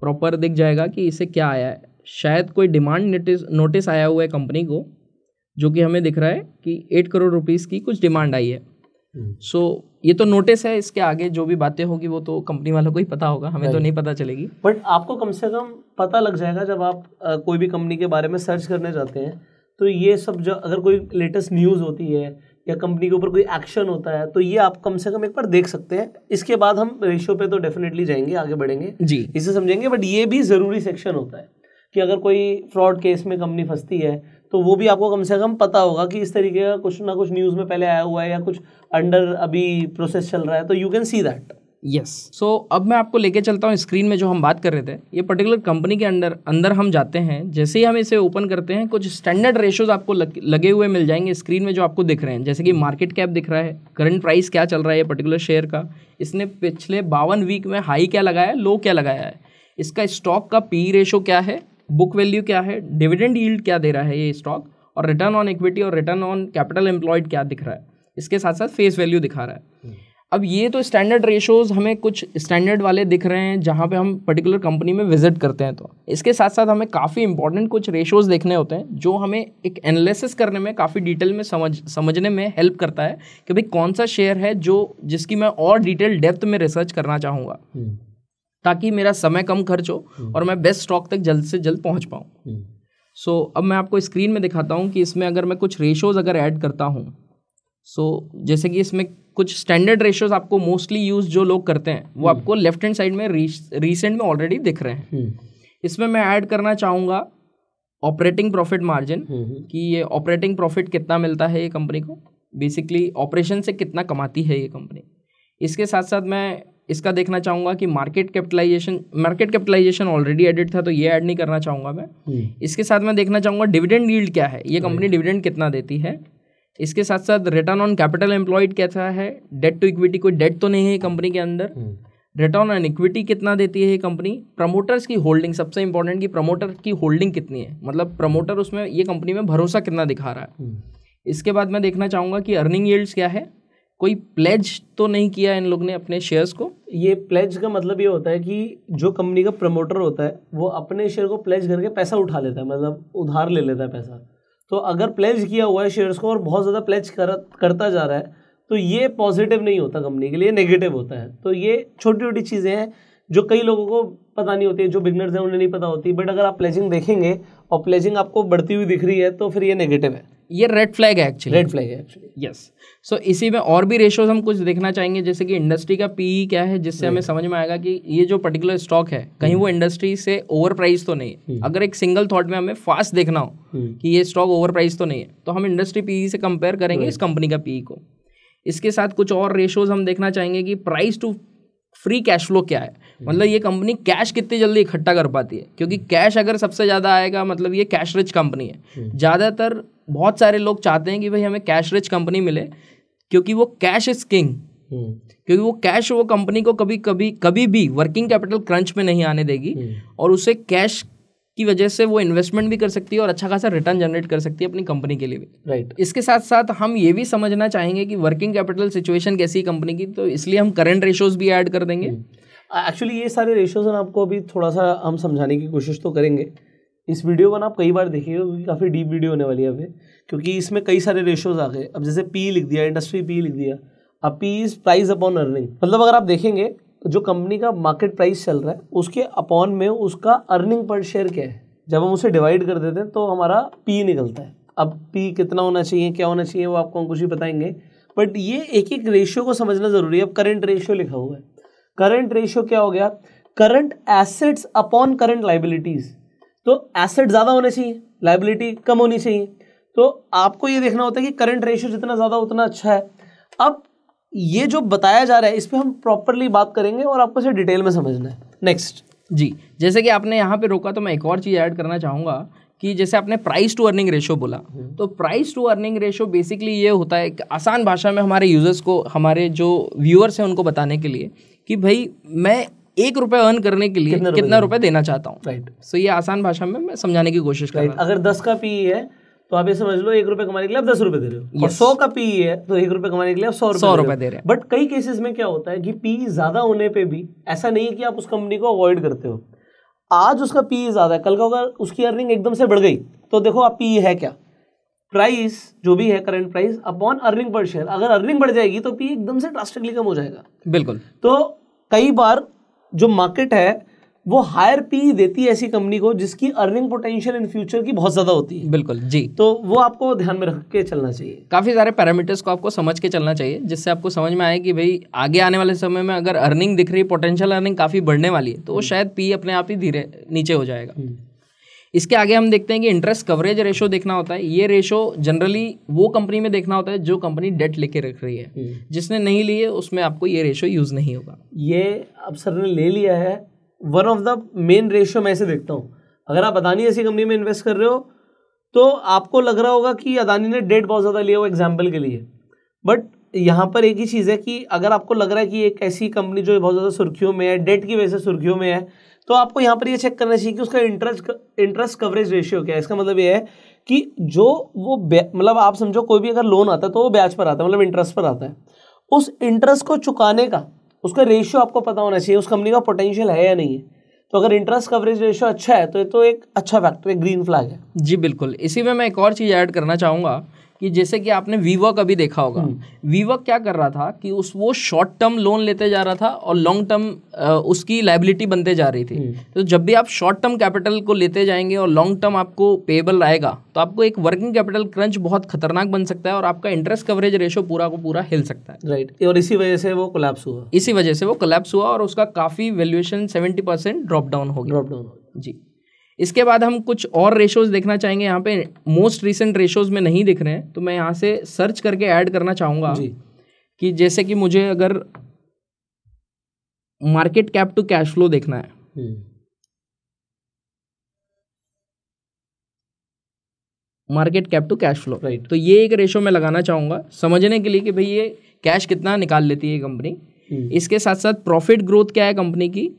प्रॉपर दिख जाएगा कि इसे क्या आया है शायद कोई डिमांड नोटिस नोटिस आया हुआ है कंपनी को जो कि हमें दिख रहा है कि एट करोड़ रुपीज़ की कुछ डिमांड आई है सो हम्म। so, ये तो नोटिस है इसके आगे जो भी बातें होगी वो तो कंपनी वालों को ही पता होगा हमें तो नहीं पता चलेगी बट आपको कम से कम पता लग जाएगा जब आप आ, कोई भी कंपनी के बारे में सर्च करने जाते हैं तो ये सब जो अगर कोई लेटेस्ट न्यूज़ होती है या कंपनी के ऊपर कोई एक्शन होता है तो ये आप कम से कम एक बार देख सकते हैं इसके बाद हम रेशो पे तो डेफिनेटली जाएंगे आगे बढ़ेंगे जी इसे समझेंगे बट ये भी ज़रूरी सेक्शन होता है कि अगर कोई फ्रॉड केस में कंपनी फंसती है तो वो भी आपको कम से कम पता होगा कि इस तरीके का कुछ ना कुछ न्यूज़ में पहले आया हुआ है या कुछ अंडर अभी प्रोसेस चल रहा है तो you can see that yes yes. So so, अब मैं आपको लेके चलता हूँ स्क्रीन में जो हम बात कर रहे थे ये पर्टिकुलर कंपनी के अंदर अंदर हम जाते हैं जैसे ही हम इसे ओपन करते हैं कुछ स्टैंडर्ड रेशोज आपको लग, लगे हुए मिल जाएंगे स्क्रीन में जो आपको दिख रहे हैं जैसे कि मार्केट कैप दिख रहा है करंट प्राइस क्या चल रहा है ये पर्टिकुलर शेयर का इसने पिछले बावन वीक में हाई क्या लगाया लो क्या लगाया है इसका स्टॉक का पी रेशो क्या है बुक वैल्यू क्या है डिविडेंड यील्ड क्या दे रहा है ये स्टॉक और रिटर्न ऑन इक्विटी और रिटर्न ऑन कैपिटल एम्प्लॉयड क्या दिख रहा है इसके साथ साथ फेस वैल्यू दिखा रहा है हम्म। अब ये तो स्टैंडर्ड रेशोज़ हमें कुछ स्टैंडर्ड वाले दिख रहे हैं जहाँ पे हम पर्टिकुलर कंपनी में विजिट करते हैं तो इसके साथ साथ हमें काफ़ी इंपॉर्टेंट कुछ रेशोज़ देखने होते हैं जो हमें एक एनालिसिस करने में काफ़ी डिटेल में समझ समझने में हेल्प करता है कि भाई कौन सा शेयर है जो जिसकी मैं और डिटेल डेप्थ में रिसर्च करना चाहूँगा हम्म। ताकि मेरा समय कम खर्च हो हम्म। और मैं बेस्ट स्टॉक तक जल्द से जल्द पहुँच पाऊँ सो हम्म। अब मैं आपको स्क्रीन में दिखाता हूँ कि इसमें अगर मैं कुछ रेशोज़ अगर ऐड करता हूँ सो so, जैसे कि इसमें कुछ स्टैंडर्ड रेशियोज आपको मोस्टली यूज जो लोग करते हैं वो हम्म। आपको लेफ्ट हैंड साइड में रिसेंट में ऑलरेडी दिख रहे हैं हम्म। इसमें मैं ऐड करना चाहूँगा ऑपरेटिंग प्रॉफिट मार्जिन कि ये ऑपरेटिंग प्रॉफिट कितना मिलता है ये कंपनी को बेसिकली ऑपरेशन से कितना कमाती है ये कंपनी इसके साथ साथ मैं इसका देखना चाहूँगा कि market capitalisation market capitalisation already edit था तो ये ऐड नहीं करना चाहूँगा मैं हम्म। इसके साथ मैं देखना चाहूँगा डिविडेंड यील्ड क्या है ये कंपनी डिविडेंड कितना देती है इसके साथ साथ रिटर्न ऑन कैपिटल एम्प्लॉयड कैसा है डेट टू इक्विटी कोई डेट तो नहीं है कंपनी के अंदर रिटर्न ऑन इक्विटी कितना देती है कंपनी प्रमोटर्स की होल्डिंग सबसे इंपॉर्टेंट कि प्रमोटर की होल्डिंग कितनी है मतलब प्रमोटर उसमें ये कंपनी में भरोसा कितना दिखा रहा है हम्म। इसके बाद मैं देखना चाहूँगा कि अर्निंग यील्ड्स क्या है कोई प्लेज तो नहीं किया इन लोग ने अपने शेयर्स को ये प्लेज का मतलब ये होता है कि जो कंपनी का प्रमोटर होता है वो अपने शेयर को प्लेज करके पैसा उठा लेता है मतलब उधार ले लेता है पैसा तो अगर प्लेज किया हुआ है शेयर्स को और बहुत ज़्यादा प्लेज कर, करता जा रहा है तो ये पॉजिटिव नहीं होता कंपनी के लिए नेगेटिव होता है तो ये छोटी छोटी चीज़ें हैं जो कई लोगों को पता नहीं होती है जो बिगनर्स हैं उन्हें नहीं पता होती बट अगर आप प्लेजिंग देखेंगे और प्लेजिंग आपको बढ़ती हुई दिख रही है तो फिर ये नेगेटिव है ये रेड फ्लैग है एक्चुअली रेड फ्लैग है एक्चुअली यस सो इसी में और भी रेशोज हम कुछ देखना चाहेंगे जैसे कि इंडस्ट्री का पीई क्या है जिससे हमें समझ में आएगा कि ये जो पर्टिकुलर स्टॉक है कहीं hmm। वो इंडस्ट्री से ओवर प्राइस तो नहीं है hmm। अगर एक सिंगल थॉट में हमें फास्ट देखना हो hmm। कि ये स्टॉक ओवर प्राइस तो नहीं है तो हम इंडस्ट्री पीई से कंपेयर करेंगे इस कंपनी का पीई को इसके साथ कुछ और रेशोज हम देखना चाहेंगे कि price to free cash flow क्या है मतलब ये कंपनी कैश कितनी जल्दी इकट्ठा कर पाती है क्योंकि कैश अगर सबसे ज़्यादा आएगा मतलब ये कैश रिच कंपनी है हम्म। ज़्यादातर बहुत सारे लोग चाहते हैं कि भाई हमें कैश रिच कंपनी मिले क्योंकि वो कैश इज किंग क्योंकि वो कैश वो कंपनी को कभी कभी कभी भी वर्किंग कैपिटल क्रंच में नहीं आने देगी हम्म। और उसे कैश की वजह से वो इन्वेस्टमेंट भी कर सकती है और अच्छा खासा रिटर्न जनरेट कर सकती है अपनी कंपनी के लिए भी राइट right. इसके साथ साथ हम ये भी समझना चाहेंगे कि वर्किंग कैपिटल सिचुएशन कैसी है कंपनी की तो इसलिए हम करंट रेशोज भी ऐड कर देंगे एक्चुअली hmm. uh, ये सारे रेशोज आपको अभी थोड़ा सा हम समझाने की कोशिश तो करेंगे इस वीडियो को ना आप कई बार देखिएगा क्योंकि काफ़ी डीप वीडियो होने वाली है अभी क्योंकि इसमें कई सारे रेशोज आ गए अब जैसे पी लिख दिया इंडस्ट्री पी लिख दिया अब P is price upon earning मतलब अगर आप देखेंगे जो कंपनी का मार्केट प्राइस चल रहा है उसके अपॉन में उसका अर्निंग पर शेयर क्या है जब हम उसे डिवाइड कर देते हैं तो हमारा पी निकलता है अब पी कितना होना चाहिए क्या होना चाहिए वो आपको हम कुछ ही बताएंगे बट ये एक एक रेशियो को समझना ज़रूरी है अब करंट रेशियो लिखा हुआ है करंट रेशियो क्या हो गया current assets upon current liabilities तो एसेट ज़्यादा होने चाहिए लाइबिलिटी कम होनी चाहिए तो आपको ये देखना होता है कि करंट रेशियो जितना ज़्यादा उतना अच्छा है अब ये जो बताया जा रहा है इस पर हम प्रॉपरली बात करेंगे और आपको इसे डिटेल में समझना है नेक्स्ट जी जैसे कि आपने यहाँ पे रोका तो मैं एक और चीज़ ऐड करना चाहूँगा कि जैसे आपने प्राइस टू अर्निंग रेशो बोला हम्म। तो price to earning ratio basically ये होता है कि आसान भाषा में हमारे यूज़र्स को हमारे जो व्यूअर्स हैं उनको बताने के लिए कि भाई मैं एक रुपये अर्न करने के लिए कितना रुपये देना चाहता हूँ राइट सो ये आसान भाषा में मैं समझाने की कोशिश कर अगर दस का पी e है तो आप ये समझ लो एक रुपए कमाने के लिए आप दस रुपए दे रहे हो yes. और सौ का पी है तो एक रुपए कमाने के लिए आप सौ रुपए रुपए दे रहे हो बट कई केसेस में क्या होता है कि पी ज्यादा होने पे भी ऐसा नहीं है कि आप उस कंपनी को अवॉइड करते हो आज उसका पी ज्यादा है कल का अगर उसकी अर्निंग एकदम से बढ़ गई तो देखो आप पी है क्या प्राइस जो भी है करंट प्राइस अपॉन अर्निंग पर शेयर अगर अर्निंग बढ़ जाएगी तो पी एकदम से ड्रास्टिकली कम हो जाएगा बिल्कुल तो कई बार जो मार्केट है वो हायर पी देती है ऐसी कंपनी को जिसकी अर्निंग पोटेंशियल इन फ्यूचर की बहुत ज्यादा होती है बिल्कुल जी तो वो आपको ध्यान में रख के चलना चाहिए काफी सारे पैरामीटर्स को आपको समझ के चलना चाहिए जिससे आपको समझ में आए कि भाई आगे आने वाले समय में अगर अर्निंग दिख रही है पोटेंशियल अर्निंग काफी बढ़ने वाली है तो वो हम्म। शायद पी अपने आप ही धीरे नीचे हो जाएगा हम्म। इसके आगे हम देखते हैं कि इंटरेस्ट कवरेज रेशो देखना होता है ये रेशो जनरली वो कंपनी में देखना होता है जो कंपनी डेट लेके रख रही है हम्म। जिसने नहीं लिए उसमें आपको ये रेशो यूज़ नहीं होगा ये अब सर ने ले लिया है one of the main ratio मैं ऐसे देखता हूँ अगर आप अदानी ऐसी कंपनी में इन्वेस्ट कर रहे हो तो आपको लग रहा होगा कि अदानी ने डेट बहुत ज़्यादा लिया हो एग्जाम्पल के लिए बट यहाँ पर एक ही चीज़ है कि अगर आपको लग रहा है कि एक ऐसी कंपनी जो बहुत ज़्यादा सुर्खियों में है डेट की वजह से सुर्खियों में है तो आपको यहाँ पर ये यह चेक करना चाहिए कि उसका इंटरेस्ट इंटरेस्ट कवरेज रेशियो क्या है इसका मतलब ये है कि जो वो मतलब आप समझो कोई भी अगर लोन आता है तो वो ब्याज पर आता है मतलब इंटरेस्ट पर आता है उस इंटरेस्ट को चुकाने का उसका रेशियो आपको पता होना चाहिए उस कंपनी का पोटेंशियल है या नहीं है तो अगर इंटरेस्ट कवरेज रेशियो अच्छा है तो ये तो एक अच्छा फैक्टर है ग्रीन फ्लैग है जी बिल्कुल इसी में मैं एक और चीज़ ऐड करना चाहूँगा कि जैसे कि आपने वीवक अभी देखा होगा वीवक हम्म। क्या कर रहा था कि उस वो शॉर्ट टर्म लोन लेते जा रहा था और लॉन्ग टर्म उसकी लाइबिलिटी बनते जा रही थी हम्म। तो जब भी आप शॉर्ट टर्म कैपिटल को लेते जाएंगे और लॉन्ग टर्म आपको पेएबल आएगा तो आपको एक वर्किंग कैपिटल क्रंच बहुत खतरनाक बन सकता है और आपका इंटरेस्ट कवरेज रेशो पूरा को पूरा हिल सकता है राइट right. और इसी वजह से वो कोलैप्स हुआ इसी वजह से वो कोलैप्स हुआ और उसका काफ़ी valuation seventy percent drop down हो गया ड्रॉप डाउन जी इसके बाद हम कुछ और रेशोज़ देखना चाहेंगे यहाँ पे मोस्ट रिसेंट रेशोज़ में नहीं दिख रहे हैं तो मैं यहाँ से सर्च करके ऐड करना जी। कि जैसे कि मुझे अगर market cap to cash flow देखना है market cap to cash flow right तो ये एक रेशो में लगाना चाहूंगा समझने के लिए कि भाई ये कैश कितना निकाल लेती है कंपनी हम्म। इसके साथ साथ प्रॉफिट ग्रोथ क्या है कंपनी की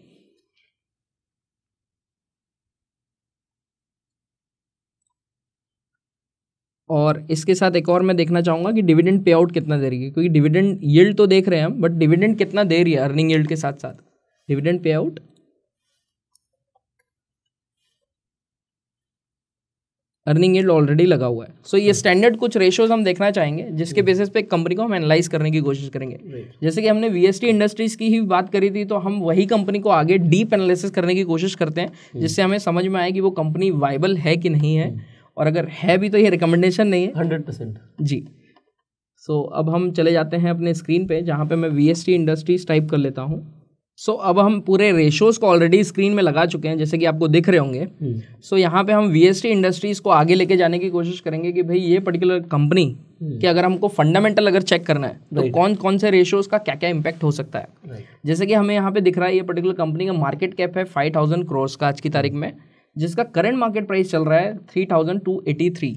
और इसके साथ एक और मैं देखना चाहूँगा कि डिविडेंड पे आउट कितना दे रही है क्योंकि डिविडेंड यील्ड तो देख रहे हैं हम बट डिविडेंड कितना दे रही है अर्निंग यील्ड के साथ साथ dividend pay out earning yield already लगा हुआ है सो so, ये स्टैंडर्ड hmm. कुछ रेशोज हम देखना चाहेंगे जिसके बेसिस hmm. पे कंपनी को हम एनालाइज करने की कोशिश करेंगे जैसे कि हमने वीएसटी इंडस्ट्रीज की ही बात करी थी तो हम वही कंपनी को आगे डीप एनालिसिस करने की कोशिश करते हैं hmm. जिससे हमें समझ में आए कि वो कंपनी वाइबल है कि नहीं है और अगर है भी तो ये रिकमेंडेशन नहीं है हंड्रेड परसेंट जी सो so, अब हम चले जाते हैं अपने स्क्रीन पे जहाँ पे मैं V S T Industries type कर लेता हूँ सो so, अब हम पूरे रेशोज़ को ऑलरेडी स्क्रीन में लगा चुके हैं जैसे कि आपको दिख रहे होंगे सो हम्म। so, यहाँ पे हम वी एस टी इंडस्ट्रीज़ को आगे लेके जाने की कोशिश करेंगे कि भाई ये पर्टिकुलर हम्म। कंपनी कि अगर हमको फंडामेंटल अगर चेक करना है तो कौन कौन से रेशोज़ का क्या क्या इम्पैक्ट हो सकता है जैसे कि हमें यहाँ पे दिख रहा है ये पर्टिकुलर कंपनी का मार्केट कैप है फाइव थाउजेंड का आज की तारीख में जिसका करंट मार्केट प्राइस चल रहा है three thousand two eighty three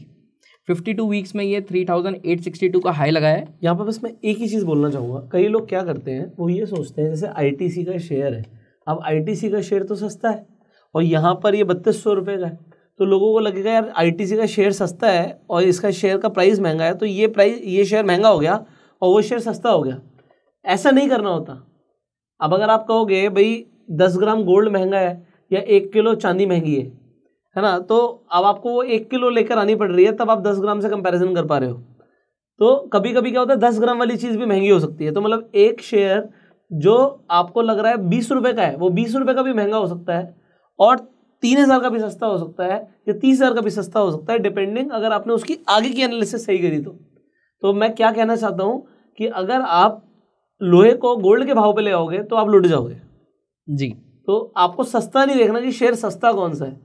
fifty two weeks में ये three thousand eight sixty two का हाई लगा है यहाँ पर बस मैं एक ही चीज़ बोलना चाहूँगा कई लोग क्या करते हैं वो ये सोचते हैं जैसे आई का शेयर है अब आई का शेयर तो सस्ता है और यहाँ पर ये बत्तीस सौ रुपये का है तो लोगों को लगेगा यार आई का शेयर सस्ता है और इसका शेयर का प्राइस महंगा है तो ये प्राइस ये शेयर महंगा हो गया और वो शेयर सस्ता हो गया ऐसा नहीं करना होता अब अगर आप कहोगे भाई दस ग्राम गोल्ड महंगा है या एक किलो चांदी महंगी है है ना तो अब आपको वो एक किलो लेकर आनी पड़ रही है तब आप दस ग्राम से कंपैरिजन कर पा रहे हो तो कभी कभी क्या होता है दस ग्राम वाली चीज़ भी महंगी हो सकती है तो मतलब एक शेयर जो आपको लग रहा है बीस रुपये का है वो बीस रुपये का भी महंगा हो सकता है और तीन हज़ार का भी सस्ता हो सकता है या तीस हज़ार का भी सस्ता हो सकता है डिपेंडिंग अगर आपने उसकी आगे की एनालिसिस सही करी तो तो मैं क्या कहना चाहता हूँ कि अगर आप लोहे को गोल्ड के भाव पे ले आओगे तो आप लुट जाओगे जी तो आपको सस्ता नहीं देखना कि शेयर सस्ता कौन सा है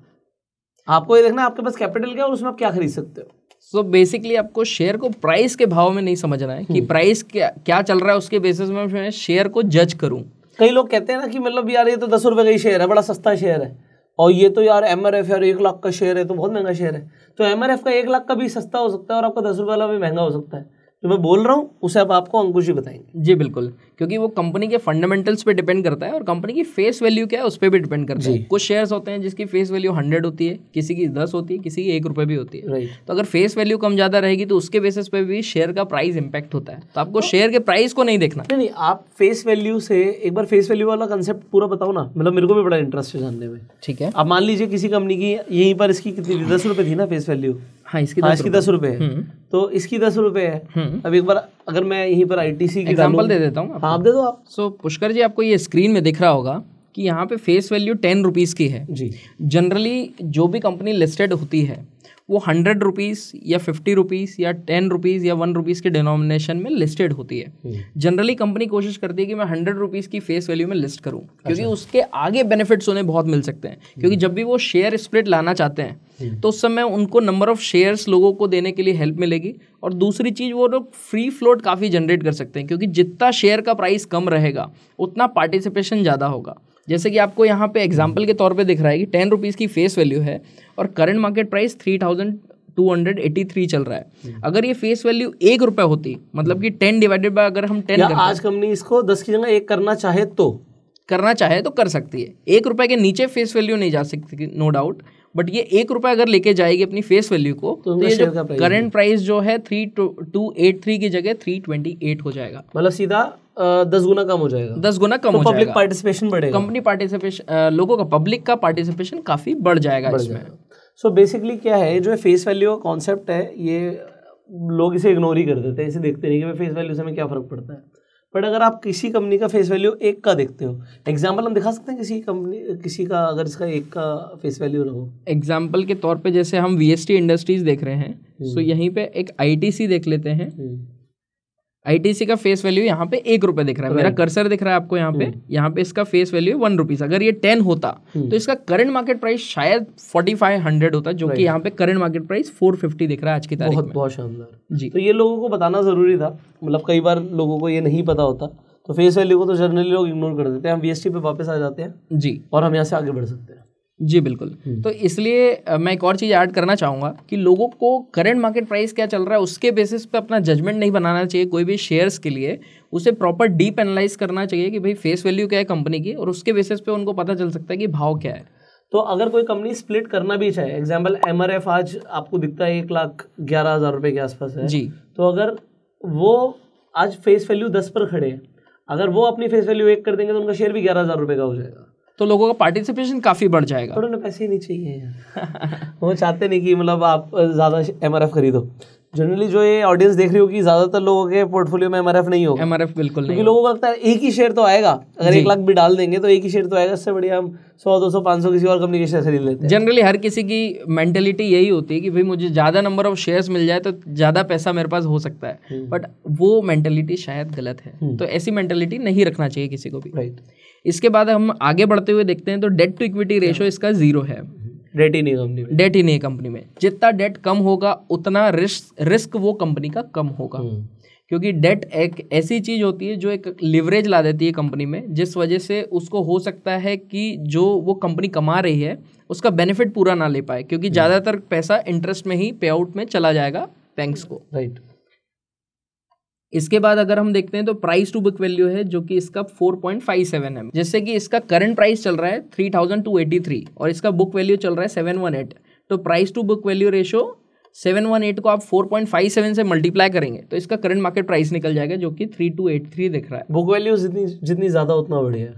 आपको ये देखना आपके पास कैपिटल क्या और उसमें आप क्या खरीद सकते हो सो so बेसिकली आपको शेयर को प्राइस के भाव में नहीं समझना है कि प्राइस हम्म। क्या क्या चल रहा है उसके बेसिस में मैं शेयर को जज करूं कई लोग कहते हैं ना कि मतलब यार ये तो दस रुपये का ही शेयर है बड़ा सस्ता शेयर है और ये तो यार एम आर एफ यार एक लाख का शेयर है तो बहुत महंगा शेयर है तो एम आर एफ का एक लाख का भी सस्ता हो सकता है और आपका दस रुपये वाला भी महंगा हो सकता है जो तो मैं बोल रहा हूँ उसे अब आपको अंकुश ही बताएंगे जी बिल्कुल क्योंकि वो कंपनी के फंडामेंटल्स पे डिपेंड करता है और कंपनी की फेस वैल्यू क्या है उस पर भी डिपेंड करता है कुछ शेयर्स होते हैं जिसकी फेस वैल्यू हंड्रेड होती है किसी की दस होती है किसी की एक रुपये भी होती है तो अगर फेस वैल्यू कम ज़्यादा रहेगी तो उसके बेसिस पे भी शेयर का प्राइस इंपैक्ट होता है तो आपको शेयर तो- के प्राइस को नहीं देखना नहीं आप फेस वैल्यू से एक बार फेस वैल्यू वाला कंसेप्ट पूरा बताओ ना मतलब मेरे को भी बड़ा इंटरेस्ट है जानने में ठीक है आप मान लीजिए किसी कंपनी की यहीं पर इसकी कितनी दस रुपये थी ना फेस वैल्यू हाँ इसकी हाँ, इसकी दस रुपये हम्म। तो इसकी दस रुपये है हम्म। अब एक बार अगर मैं यहीं पर आई टी सी एग्जाम्पल दे देता हूँ हाँ, आप दे दो आप सो पुष्कर जी आपको ये स्क्रीन में दिख रहा होगा कि यहाँ पे फेस वैल्यू टेन रुपीज़ की है जी जनरली जो भी कंपनी लिस्टेड होती है वो हंड्रेड रुपीज़ या फिफ्टी रुपीज़ या टेन रुपीज़ या वन रुपीज़ के डिनोमिनेशन में लिस्टेड होती है हम्म। जनरली कंपनी कोशिश करती है कि मैं हंड्रेड रुपीज़ की फेस वैल्यू में लिस्ट करूँ अच्छा। क्योंकि उसके आगे बेनिफिट्स उन्हें बहुत मिल सकते हैं हम्म। क्योंकि जब भी वो शेयर स्प्लिट लाना चाहते हैं हम्म। तो उस समय उनको नंबर ऑफ शेयर्स लोगों को देने के लिए हेल्प मिलेगी और दूसरी चीज़ वो लोग फ्री फ्लोट काफ़ी जनरेट कर सकते हैं क्योंकि जितना शेयर का प्राइस कम रहेगा उतना पार्टिसिपेशन ज़्यादा होगा जैसे कि आपको यहाँ पे एग्जाम्पल के तौर पे दिख रहा है कि टेन रुपीज़ की फेस वैल्यू है और current market price three thousand two hundred eighty three चल रहा है हम्म। अगर ये फेस वैल्यू एक रुपये होती मतलब कि टेन डिवाइडेड बाय अगर हम टेन आज कंपनी इसको दस की जगह एक करना चाहे तो करना चाहे तो कर सकती है एक रुपये के नीचे फेस वैल्यू नहीं जा सकती नो डाउट no बट ये एक रुपए अगर लेके जाएगी अपनी फेस वैल्यू को तो, तो ये जो करंट प्राइस जो है थ्री टू एट थ्री की जगह थ्री ट्वेंटी एट हो जाएगा मतलब सीधा दस गुना कम हो जाएगा दस गुना कम तो हो पब्लिक पार्टिसिपेशन बढ़ेगा कंपनी पार्टिसिपेशन लोगों का पब्लिक का पार्टिसिपेशन काफ़ी बढ़ जाएगा इसमें सो बेसिकली क्या है जो फेस वैल्यू का कॉन्सेप्ट है ये लोग इसे इग्नोर ही कर देते हैं इसे देखते नहीं कि फेस वैल्यू से हमें क्या फ़र्क पड़ता है बट अगर आप किसी कंपनी का फेस वैल्यू एक का देखते हो एग्जाम्पल हम दिखा सकते हैं किसी कंपनी किसी का अगर इसका एक का फेस वैल्यू ना हो एग्जाम्पल के तौर पे जैसे हम वी इंडस्ट्रीज देख रहे हैं सो हम्म। यहीं पे एक आई देख लेते हैं हम्म। आईटीसी का फेस वैल्यू यहाँ पे एक रुपए दिख रहा है मेरा कर्सर दिख रहा है आपको यहाँ पे hmm. यहाँ पे इसका फेस वैल्यू वन रुपीज अगर ये टेन होता hmm. तो इसका करंट मार्केट प्राइस शायद फोर्टी फाइव हंड्रेड होता जो कि यहाँ पे current market price four fifty दिख रहा है आज की तारीख बहुत बहुत शानदार जी तो ये लोगों को बताना जरूरी था मतलब कई बार लोगों को ये नहीं पता होता तो फेस वैल्यू को तो जनरली लोग इग्नोर कर देते हैं हम वीएसटी पे वापस आ जाते हैं जी और हम यहाँ से आगे बढ़ सकते हैं जी बिल्कुल हम्म। तो इसलिए मैं एक और चीज़ ऐड करना चाहूँगा कि लोगों को करंट मार्केट प्राइस क्या चल रहा है उसके बेसिस पे अपना जजमेंट नहीं बनाना चाहिए कोई भी शेयर्स के लिए उसे प्रॉपर डीप एनालाइज करना चाहिए कि भाई फेस वैल्यू क्या है कंपनी की और उसके बेसिस पे उनको पता चल सकता है कि भाव क्या है तो अगर कोई कंपनी स्प्लिट करना भी चाहे एग्जाम्पल एम आज आपको दिखता है एक लाख ग्यारह हज़ार रुपये के आसपास है जी तो अगर वो आज फेस वैल्यू दस पर खड़े हैं अगर वो अपनी फेस वैल्यू एक कर देंगे तो उनका शेयर भी ग्यारह हज़ार रुपये का हो जाएगा तो लोगों का पार्टिसिपेशन काफ़ी बढ़ जाएगा थोड़ा ना पैसे नहीं चाहिए वो चाहते नहीं कि मतलब आप ज़्यादा एम खरीदो जनरली जो ये ऑडियंस देख रही होगी ज्यादातर लोगों के पोर्टफोलियो में एमआरएफ नहीं होगा एमआरएफ बिल्कुल क्योंकि लोगों को लगता है एक ही शेयर तो आएगा अगर एक लाख भी डाल देंगे तो एक ही शेयर तो आएगा इससे बढ़िया हम सौ दो सौ पांच सौ किसी और कंपनी के शेयर खरीद लेते हैं जनरली हर किसी की मेंटेलिटी यही होती है कि भाई मुझे ज्यादा नंबर ऑफ शेयर्स मिल जाए तो ज्यादा पैसा मेरे पास हो सकता है बट हम्म। वो मेंटेलिटी शायद गलत है हम्म। तो ऐसी मेंटेलिटी नहीं रखना चाहिए किसी को भी राइट इसके बाद हम आगे बढ़ते हुए देखते हैं तो डेट टू इक्विटी रेशियो इसका जीरो है डेट ही नहीं कंपनी में डेट ही नहीं कंपनी में जितना डेट कम होगा उतना रिस्क रिस्क वो कंपनी का कम होगा हम्म। क्योंकि डेट एक ऐसी चीज़ होती है जो एक लिवरेज ला देती है कंपनी में जिस वजह से उसको हो सकता है कि जो वो कंपनी कमा रही है उसका बेनिफिट पूरा ना ले पाए क्योंकि हम्म। ज़्यादातर पैसा इंटरेस्ट में ही पे आउट में चला जाएगा बैंक्स को राइट right. इसके बाद अगर हम देखते हैं तो प्राइस टू बुक वैल्यू है जो कि इसका 4.57 है जैसे कि इसका करंट प्राइस चल रहा है 3283 और इसका बुक वैल्यू चल रहा है 718 तो price to book value ratio 718 को आप 4.57 से मल्टीप्लाई करेंगे तो इसका करंट मार्केट प्राइस निकल जाएगा जो कि 3283 दिख रहा है बुक वैल्यू जितनी जितनी ज़्यादा उतना बढ़िया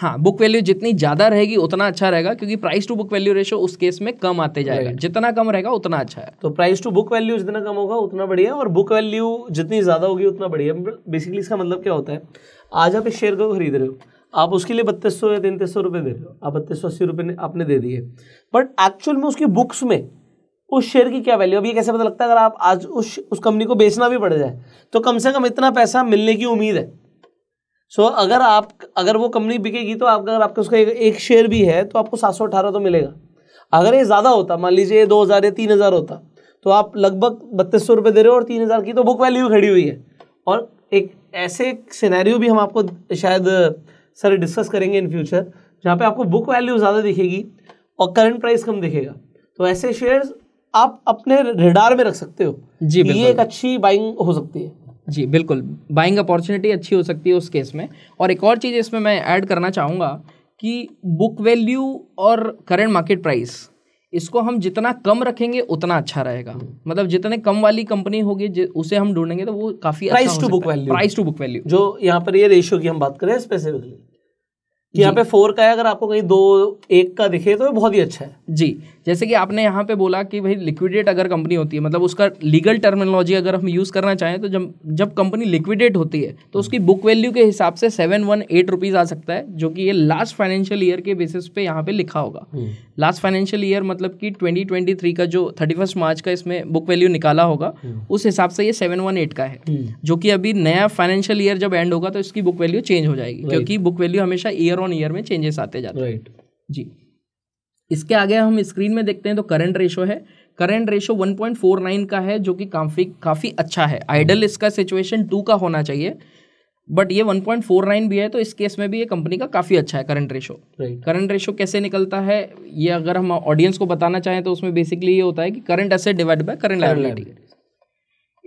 हाँ बुक वैल्यू जितनी ज़्यादा रहेगी उतना अच्छा रहेगा क्योंकि price to book value ratio उस केस में कम आते जाएगा जितना कम रहेगा उतना अच्छा है तो प्राइस टू बुक वैल्यू जितना कम होगा उतना बढ़िया और बुक वैल्यू जितनी ज़्यादा होगी उतना बढ़िया बेसिकली इसका मतलब क्या होता है आज आप इस शेयर को खरीद रहे हो आप उसके लिए बत्तीस सौ या तैंतीस सौ रुपये दे रहे हो आप बत्तीस सौ अस्सी रुपये आपने दे दिए बट एक्चुअल में उसकी बुक्स में उस शेयर की क्या वैल्यू अब ये कैसे पता लगता है अगर आप आज उस उस कंपनी को बेचना भी पड़ जाए तो कम से कम इतना पैसा मिलने की उम्मीद है सो so, अगर आप अगर वो कंपनी बिकेगी तो आप अगर आपके उसका एक, एक शेयर भी है तो आपको सात सौ अठारह तो मिलेगा अगर ये ज़्यादा होता मान लीजिए दो हज़ार या तीन हज़ार होता तो आप लगभग बत्तीस सौ रुपये दे रहे हो और तीन हज़ार की तो बुक वैल्यू भी खड़ी हुई है और एक ऐसे सिनेरियो भी हम आपको शायद सर डिस्कस करेंगे इन फ्यूचर जहाँ पे आपको बुक वैल्यू ज़्यादा दिखेगी और करंट प्राइस कम दिखेगा तो ऐसे शेयर्स आप अपने रिडार में रख सकते हो जी ये एक अच्छी बाइंग हो सकती है जी बिल्कुल बाइंग अपॉर्चुनिटी अच्छी हो सकती है उस केस में और एक और चीज़ इसमें मैं ऐड करना चाहूँगा कि बुक वैल्यू और करेंट मार्केट प्राइस इसको हम जितना कम रखेंगे उतना अच्छा रहेगा मतलब जितने कम वाली कंपनी होगी उसे हम ढूंढेंगे तो वो काफ़ी price to book value price to book value जो यहाँ पर ये रेशियो की हम बात करें स्पेसिफिकली कि यहाँ पे फोर का है अगर आपको कहीं दो एक का दिखे तो बहुत ही अच्छा है जी जैसे कि आपने यहाँ पे बोला कि भाई लिक्विडेट अगर कंपनी होती है मतलब उसका लीगल टर्मिनोलॉजी अगर हम यूज़ करना चाहें तो जब जब कंपनी लिक्विडेट होती है तो उसकी बुक वैल्यू के हिसाब से सेवन वन एट रुपीज़ आ सकता है जो कि ये लास्ट फाइनेंशियल ईयर के बेसिस पे यहाँ पे लिखा होगा हम्म। लास्ट फाइनेंशियल ईयर मतलब कि ट्वेंटी ट्वेंटी थ्री का जो थर्टी फर्स्ट मार्च का इसमें बुक वैल्यू निकाला होगा हम्म। उस हिसाब से ये सेवन वन एट का है हम्म। जो कि अभी नया फाइनेंशियल ईयर जब एंड होगा तो इसकी बुक वैल्यू चेंज हो जाएगी क्योंकि बुक वैल्यू हमेशा ईयर ऑन ऑन ईयर में चेंजेस आते जाते हैं right. जी इसके आगे हम स्क्रीन में देखते हैं तो करंट रेशो है करंट रेशो 1.49 का है जो कि काफ़ी काफ़ी अच्छा है आइडल इसका सिचुएशन टू का होना चाहिए बट ये 1.49 भी है तो इस केस में भी ये कंपनी का काफ़ी अच्छा है करंट रेशो करंट रेशो कैसे निकलता है ये अगर हम ऑडियंस को बताना चाहें तो उसमें बेसिकली ये होता है कि current asset divide by current liability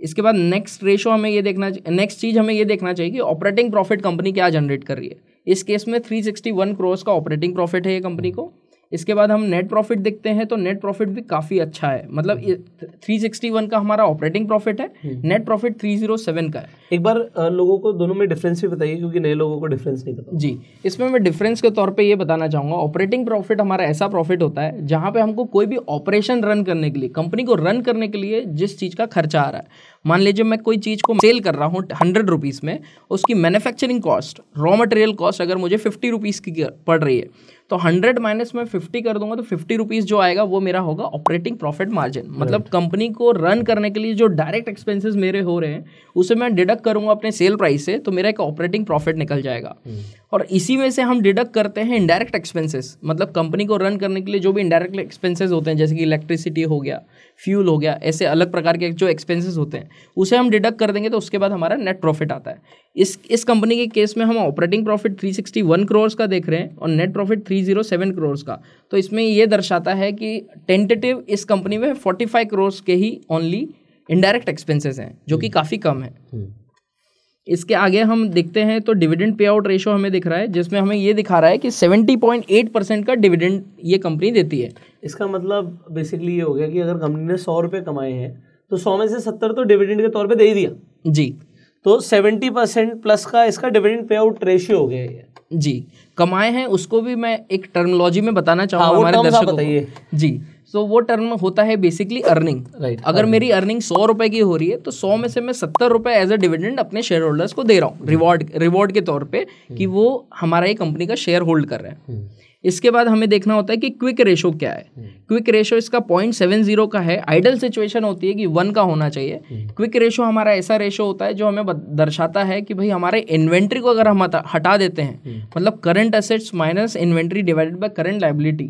इसके बाद नेक्स्ट रेशो हमें ये देखना नेक्स्ट चीज़ हमें ये देखना चाहिए कि ऑपरेटिंग प्रॉफिट कंपनी क्या जनरेट कर रही है इस केस में 361 करोड़ का ऑपरेटिंग प्रॉफिट है ये कंपनी को इसके बाद हम नेट प्रॉफिट देखते हैं तो नेट प्रॉफिट भी काफ़ी अच्छा है मतलब थ्री सिक्सटी वन का हमारा ऑपरेटिंग प्रॉफिट है net profit three zero seven का है एक बार लोगों को दोनों में डिफरेंस भी बताइए क्योंकि नए लोगों को डिफरेंस नहीं पता जी इसमें मैं डिफरेंस के तौर पर यह बताना चाहूँगा ऑपरेटिंग प्रॉफिट हमारा ऐसा प्रॉफिट होता है जहाँ पर हमको कोई भी ऑपरेशन रन करने के लिए कंपनी को रन करने के लिए जिस चीज़ का खर्चा आ रहा है मान लीजिए मैं कोई चीज़ को सेल कर रहा हूँ हंड्रेड रुपीज़ में उसकी manufacturing cost raw material cost अगर मुझे फिफ्टी रुपीज़ की पड़ रही है तो हंड्रेड माइनस मैं फिफ्टी कर दूंगा तो फिफ्टी रुपीज़ जो आएगा वो मेरा होगा ऑपरेटिंग प्रॉफिट मार्जिन मतलब कंपनी को रन करने के लिए जो डायरेक्ट एक्सपेंसेस मेरे हो रहे हैं उसे मैं डिडक्ट करूंगा अपने सेल प्राइस से तो मेरा एक ऑपरेटिंग प्रॉफिट निकल जाएगा hmm. और इसी में से हम डिडक्ट करते हैं इनडायरेक्ट एक्सपेंसेस मतलब कंपनी को रन करने के लिए जो भी इनडायरेक्ट एक्सपेंसेस होते हैं जैसे कि इलेक्ट्रिसिटी हो गया फ्यूल हो गया ऐसे अलग प्रकार के जो एक्सपेंसेस होते हैं उसे हम डिडक्ट कर देंगे तो उसके बाद हमारा नेट प्रॉफिट आता है इस इस कंपनी के केस में हम ऑपरेटिंग प्रॉफिट 361 करोड़ का देख रहे हैं और नेट प्रॉफिट 307 करोड़ का तो इसमें ये दर्शाता है कि टेंटेटिव इस कंपनी में 45 फाइव के ही ओनली इनडायरेक्ट एक्सपेंसेस हैं जो कि हम्म। काफ़ी कम है हम्म। इसके आगे हम देखते हैं तो डिविडेंड पे आउट रेशो हमें दिख रहा है जिसमें हमें ये दिखा रहा है कि 70.8 परसेंट का डिविडेंड ये कंपनी देती है इसका मतलब बेसिकली ये हो गया कि अगर कंपनी ने सौ रुपये कमाए हैं तो सौ में से सत्तर तो डिविडेंड के तौर पर दे ही दिया जी तो सेवेंटी परसेंट प्लस का इसका डिविडेंड पे आउट रेशियो हो गया जी कमाए हैं उसको भी मैं एक टर्मोलॉजी में बताना चाहूँगा हाँ, हमारे दर्शकों को जी सो so, वो टर्म होता है बेसिकली अर्निंग राइट अगर मेरी अर्निंग सौ रुपए की हो रही है तो सौ में से मैं सत्तर रुपए एज अ डिविडेंड अपने शेयर होल्डर्स को दे रहा हूँ रिवॉर्ड रिवॉर्ड के तौर पे कि hmm. वो हमारा ये कंपनी का शेयर होल्ड कर रहे हैं hmm. इसके बाद हमें देखना होता है कि क्विक रेशो क्या है क्विक हम्म। रेशो इसका पॉइंट सेवन जीरो का है आइडल सिचुएशन होती है कि वन का होना चाहिए क्विक हम्म। रेशो हमारा ऐसा रेशो होता है जो हमें दर्शाता है कि भाई हमारे इन्वेंट्री को अगर हम हटा देते हैं हम्म। मतलब current assets minus inventory divided by current liability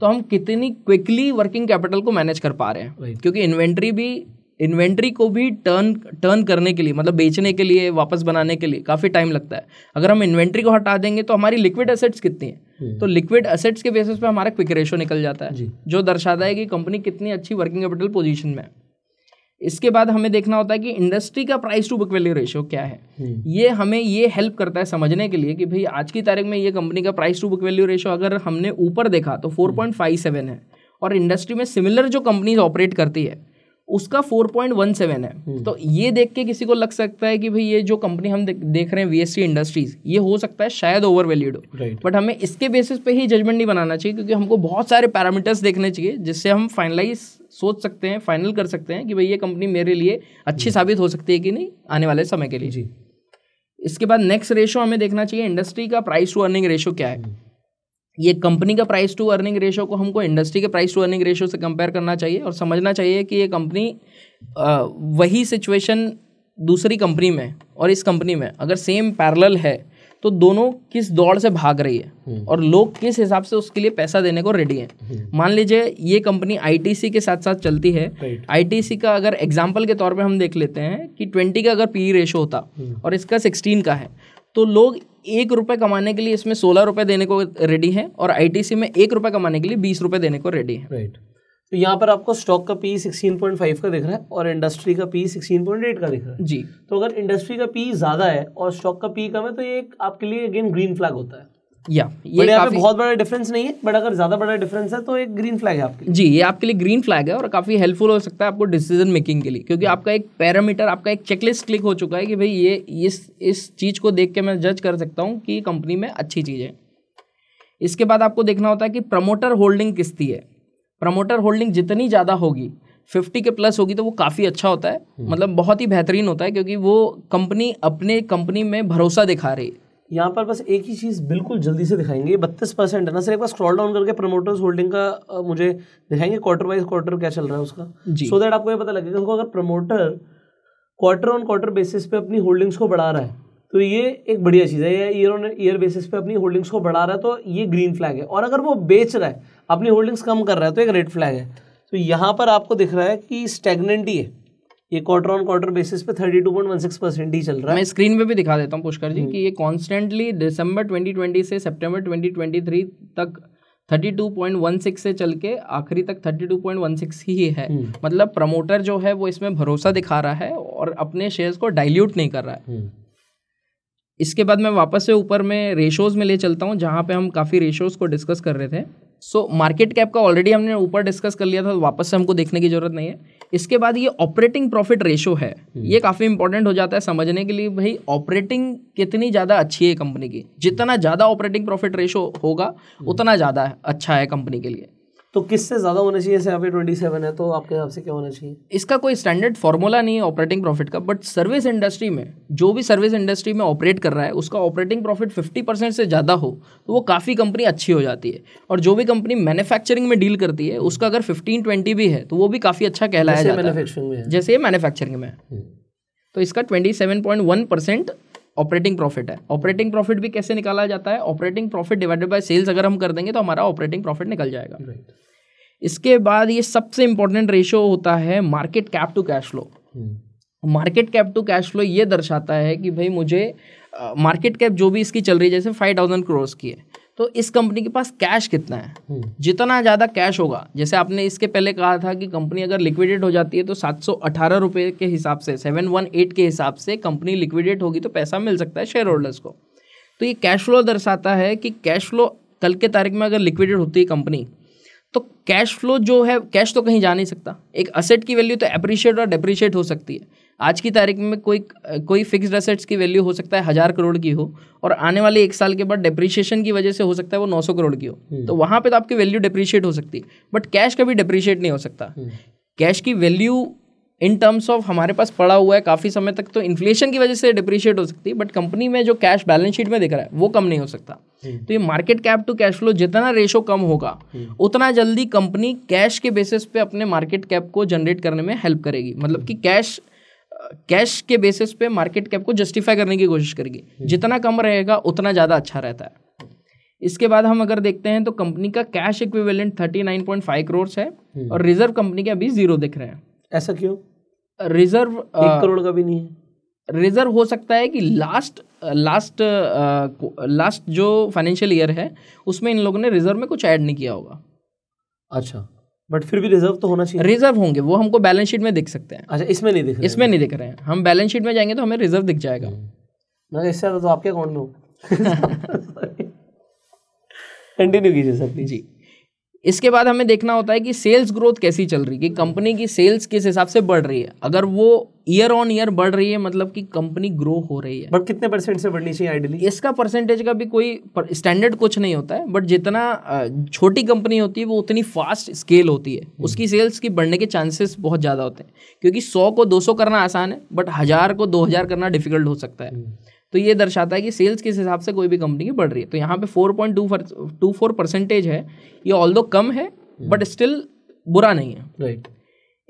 तो हम कितनी क्विकली वर्किंग कैपिटल को मैनेज कर पा रहे हैं क्योंकि इन्वेंट्री भी इन्वेंट्री को भी टर्न टर्न करने के लिए मतलब बेचने के लिए वापस बनाने के लिए काफ़ी टाइम लगता है अगर हम इन्वेंट्री को हटा देंगे तो हमारी लिक्विड एसेट्स कितनी है हम्म। तो लिक्विड असेट्स के बेसिस पे हमारा क्विक रेशो निकल जाता है जो दर्शाता है कि कंपनी कितनी अच्छी वर्किंग कैपिटल पोजीशन में है इसके बाद हमें देखना होता है कि इंडस्ट्री का price to book value ratio क्या है हम्म। ये हमें ये हेल्प करता है समझने के लिए कि भाई आज की तारीख में ये कंपनी का price to book value ratio अगर हमने ऊपर देखा तो फोर हम्म। है और इंडस्ट्री में सिमिलर जो कंपनीज ऑपरेट करती है उसका 4.17 है हम्म। तो ये देख के किसी को लग सकता है कि भाई ये जो कंपनी हम देख रहे हैं वीएसटी इंडस्ट्रीज ये हो सकता है शायद ओवर वैल्यूड हो बट हमें इसके बेसिस पे ही जजमेंट नहीं बनाना चाहिए क्योंकि हमको बहुत सारे पैरामीटर्स देखने चाहिए जिससे हम फाइनलाइज सोच सकते हैं फाइनल कर सकते हैं कि भाई ये कंपनी मेरे लिए अच्छी साबित हो सकती है कि नहीं आने वाले समय के लिए जी इसके बाद नेक्स्ट रेशो हमें देखना चाहिए इंडस्ट्री का प्राइस टू अर्निंग रेशो क्या है हम्म। ये कंपनी का प्राइस टू अर्निंग रेशो को हमको इंडस्ट्री के प्राइस टू अर्निंग रेशो से कंपेयर करना चाहिए और समझना चाहिए कि ये कंपनी वही सिचुएशन दूसरी कंपनी में और इस कंपनी में अगर सेम पैरल है तो दोनों किस दौड़ से भाग रही है हम्म। और लोग किस हिसाब से उसके लिए पैसा देने को रेडी हैं हम्म। मान लीजिए ये कंपनी आईटीसी के साथ साथ चलती है आईटीसी का अगर एग्जाम्पल के तौर पे हम देख लेते हैं कि ट्वेंटी का अगर पी रेशो e होता हम्म। और इसका सिक्सटीन का है तो लोग एक रुपये कमाने के लिए इसमें सोलह रुपये देने को रेडी है और आईटीसी में एक रुपये कमाने के लिए बीस रुपये देने को रेडी है राइट तो यहाँ पर आपको स्टॉक का पी सिक्सटीन पॉइंट फाइव का दिख रहा है और इंडस्ट्री का पी सिक्सटीन पॉइंट एट का दिख रहा है जी तो अगर इंडस्ट्री का पी ज़्यादा है और स्टॉक का पी कम है तो ये आपके लिए अगेन ग्रीन फ्लैग होता है या ये काफी बहुत बड़ा डिफरेंस नहीं है बट अगर ज़्यादा बड़ा डिफरेंस है तो एक ग्रीन फ्लैग है आपके जी ये आपके लिए ग्रीन फ्लैग है और काफ़ी हेल्पफुल हो सकता है आपको डिसीजन मेकिंग के लिए क्योंकि आपका एक पैरामीटर आपका एक चेकलिस्ट क्लिक हो चुका है कि भाई ये इस इस चीज़ को देख के मैं जज कर सकता हूँ कि कंपनी में अच्छी चीज़ है इसके बाद आपको देखना होता है कि प्रमोटर होल्डिंग किसती है प्रमोटर होल्डिंग जितनी ज़्यादा होगी फिफ्टी के प्लस होगी तो वो काफ़ी अच्छा होता है मतलब बहुत ही बेहतरीन होता है क्योंकि वो कंपनी अपने कंपनी में भरोसा दिखा रही है यहाँ पर बस एक ही चीज़ बिल्कुल जल्दी से दिखाएंगे ये बत्तीस परसेंट है ना सर एक बार स्क्रॉल डाउन करके प्रमोटर्स होल्डिंग का मुझे दिखाएंगे क्वार्टर वाइज क्वार्टर क्या चल रहा है उसका सो दैट so आपको ये पता लगेगा उनको अगर promoter quarter on quarter basis पे अपनी होल्डिंग्स को बढ़ा रहा है तो ये एक बढ़िया चीज़ है या ईयर ऑन ईयर बेसिस पे अपनी होल्डिंग्स को बढ़ा रहा है तो ये ग्रीन फ्लैग है और अगर वो बेच रहा है अपनी होल्डिंग्स कम कर रहा है तो एक रेड फ्लैग है तो यहाँ पर आपको दिख रहा है कि स्टेगनेंट ही है ये क्वार्टर ऑन क्वार्टर बेसिस पे 32.16 परसेंट ही चल रहा है मैं स्क्रीन पे भी दिखा देता हूँ पुष्कर जी हम्म। कि ये कॉन्स्टेंटली दिसंबर 2020 से सितंबर 2023 तक 32.16 से चल के आखिरी तक 32.16 ही है हम्म। मतलब प्रमोटर जो है वो इसमें भरोसा दिखा रहा है और अपने शेयर्स को डाइल्यूट नहीं कर रहा है हम्म। इसके बाद मैं वापस से ऊपर में रेशोज़ में ले चलता हूँ जहाँ पे हम काफ़ी रेशोज़ को डिस्कस कर रहे थे सो मार्केट कैप का ऑलरेडी हमने ऊपर डिस्कस कर लिया था तो वापस से हमको देखने की ज़रूरत नहीं है इसके बाद ये ऑपरेटिंग प्रॉफिट रेशो है हम्म। ये काफ़ी इंपॉर्टेंट हो जाता है समझने के लिए भाई ऑपरेटिंग कितनी ज़्यादा अच्छी है कंपनी की जितना ज़्यादा ऑपरेटिंग प्रॉफिट रेशो होगा हम्म। उतना ज़्यादा अच्छा है कंपनी के लिए तो किससे ज़्यादा होना चाहिए जैसे ट्वेंटी सेवन है तो आपके हिसाब से क्या होना चाहिए इसका कोई स्टैंडर्ड फॉर्मूला नहीं है ऑपरेटिंग प्रॉफिट का बट सर्विस इंडस्ट्री में जो भी सर्विस इंडस्ट्री में ऑपरेट कर रहा है उसका ऑपरेटिंग प्रॉफिट फिफ्टी परसेंट से ज़्यादा हो तो वो काफ़ी कंपनी अच्छी हो जाती है और जो भी कंपनी मैन्युफैक्चरिंग में डील करती है उसका अगर फिफ्टीन ट्वेंटी भी है तो वो भी काफ़ी अच्छा कहलाया जाता है जैसे ये मैन्युफैक्चरिंग में हम्म। तो इसका twenty seven point one percent operating profit है ऑपरेटिंग प्रॉफिट भी कैसे निकाला जाता है operating profit divided by sales अगर हम कर देंगे तो हमारा ऑपरेटिंग प्रॉफिट निकल जाएगा right. इसके बाद ये सबसे इंपॉर्टेंट रेशो होता है market cap to cash flow market cap to cash flow ये दर्शाता है कि भाई मुझे मार्केट कैप जो भी इसकी चल रही है जैसे फाइव थाउजेंड क्रोर्स की है तो इस कंपनी के पास कैश कितना है हम्म। जितना ज़्यादा कैश होगा जैसे आपने इसके पहले कहा था कि कंपनी अगर लिक्विडेट हो जाती है तो सात सौ अठारह रुपये के हिसाब से सेवन वन एट के हिसाब से कंपनी लिक्विडेट होगी तो पैसा मिल सकता है शेयर होल्डर्स को तो ये कैश फ्लो दर्शाता है कि कैश फ्लो कल के तारीख में अगर लिक्विडेट होती है कंपनी तो कैश फ्लो जो है कैश तो कहीं जा नहीं सकता एक असेट की वैल्यू तो अप्रिशिएट और डेप्रिशिएट हो सकती है आज की तारीख में कोई कोई फिक्स्ड असेट्स की वैल्यू हो सकता है हज़ार करोड़ की हो और आने वाले एक साल के बाद डिप्रिशिएशन की वजह से हो सकता है वो नौ सौ करोड़ की हो हम्म। तो वहाँ पे तो आपकी वैल्यू डेप्रिशिएट हो सकती है बट कैश कभी डिप्रिशिएट नहीं हो सकता कैश हम्म। की वैल्यू इन टर्म्स ऑफ हमारे पास पड़ा हुआ है काफ़ी समय तक तो इन्फ्लेशन की वजह से डिप्रिशिएट हो सकती है बट कंपनी में जो कैश बैलेंस शीट में दिख रहा है वो कम नहीं हो सकता तो ये market cap to cash flow जितना रेशो कम होगा उतना जल्दी कंपनी कैश के बेसिस पे अपने मार्केट कैप को जनरेट करने में हेल्प करेगी मतलब कि कैश कैश के बेसिस पे मार्केट कैप को जस्टिफाई करने की कोशिश करेगी जितना कम रहेगा उतना ज़्यादा अच्छा रहता है इसके बाद हम अगर देखते हैं तो कंपनी का कैश इक्विवेलेंट फाइव करोड़ है और रिजर्व कंपनी के अभी जीरो दिख रहे हैं ऐसा क्यों रिजर्व एक करोड़ का भी नहीं है रिजर्व हो सकता है कि लास्ट लास्ट लास्ट जो फाइनेंशियल ईयर है उसमें इन लोगों ने रिजर्व में कुछ ऐड नहीं किया होगा अच्छा बट फिर भी रिजर्व तो होना चाहिए रिजर्व होंगे वो हमको बैलेंस शीट में दिख सकते हैं अच्छा इसमें नहीं दिख रहे इसमें नहीं दिख रहे हैं हम बैलेंस शीट में जाएंगे तो हमें रिजर्व दिख जाएगा हम्म। मैं इससे तो आपके अकाउंट में हो कंटिन्यू कीजिए सर जी इसके बाद हमें देखना होता है कि सेल्स ग्रोथ कैसी चल रही है कि कंपनी की सेल्स किस हिसाब से बढ़ रही है अगर वो ईयर ऑन ईयर बढ़ रही है मतलब कि कंपनी ग्रो हो रही है बट कितने परसेंट से बढ़नी चाहिए आइडली इसका परसेंटेज का भी कोई स्टैंडर्ड कुछ नहीं होता है बट जितना छोटी कंपनी होती है वो उतनी फास्ट स्केल होती है हम्म। उसकी सेल्स की बढ़ने के चांसेस बहुत ज़्यादा होते हैं क्योंकि सौ को दो करना आसान है बट हज़ार को दो करना डिफिकल्ट हो सकता है हम्म। तो ये दर्शाता है कि सेल्स किस हिसाब से कोई भी कंपनी की बढ़ रही है तो यहाँ पे four point two two four percentage है ये ऑल कम है बट हम्म। स्टिल बुरा नहीं है राइट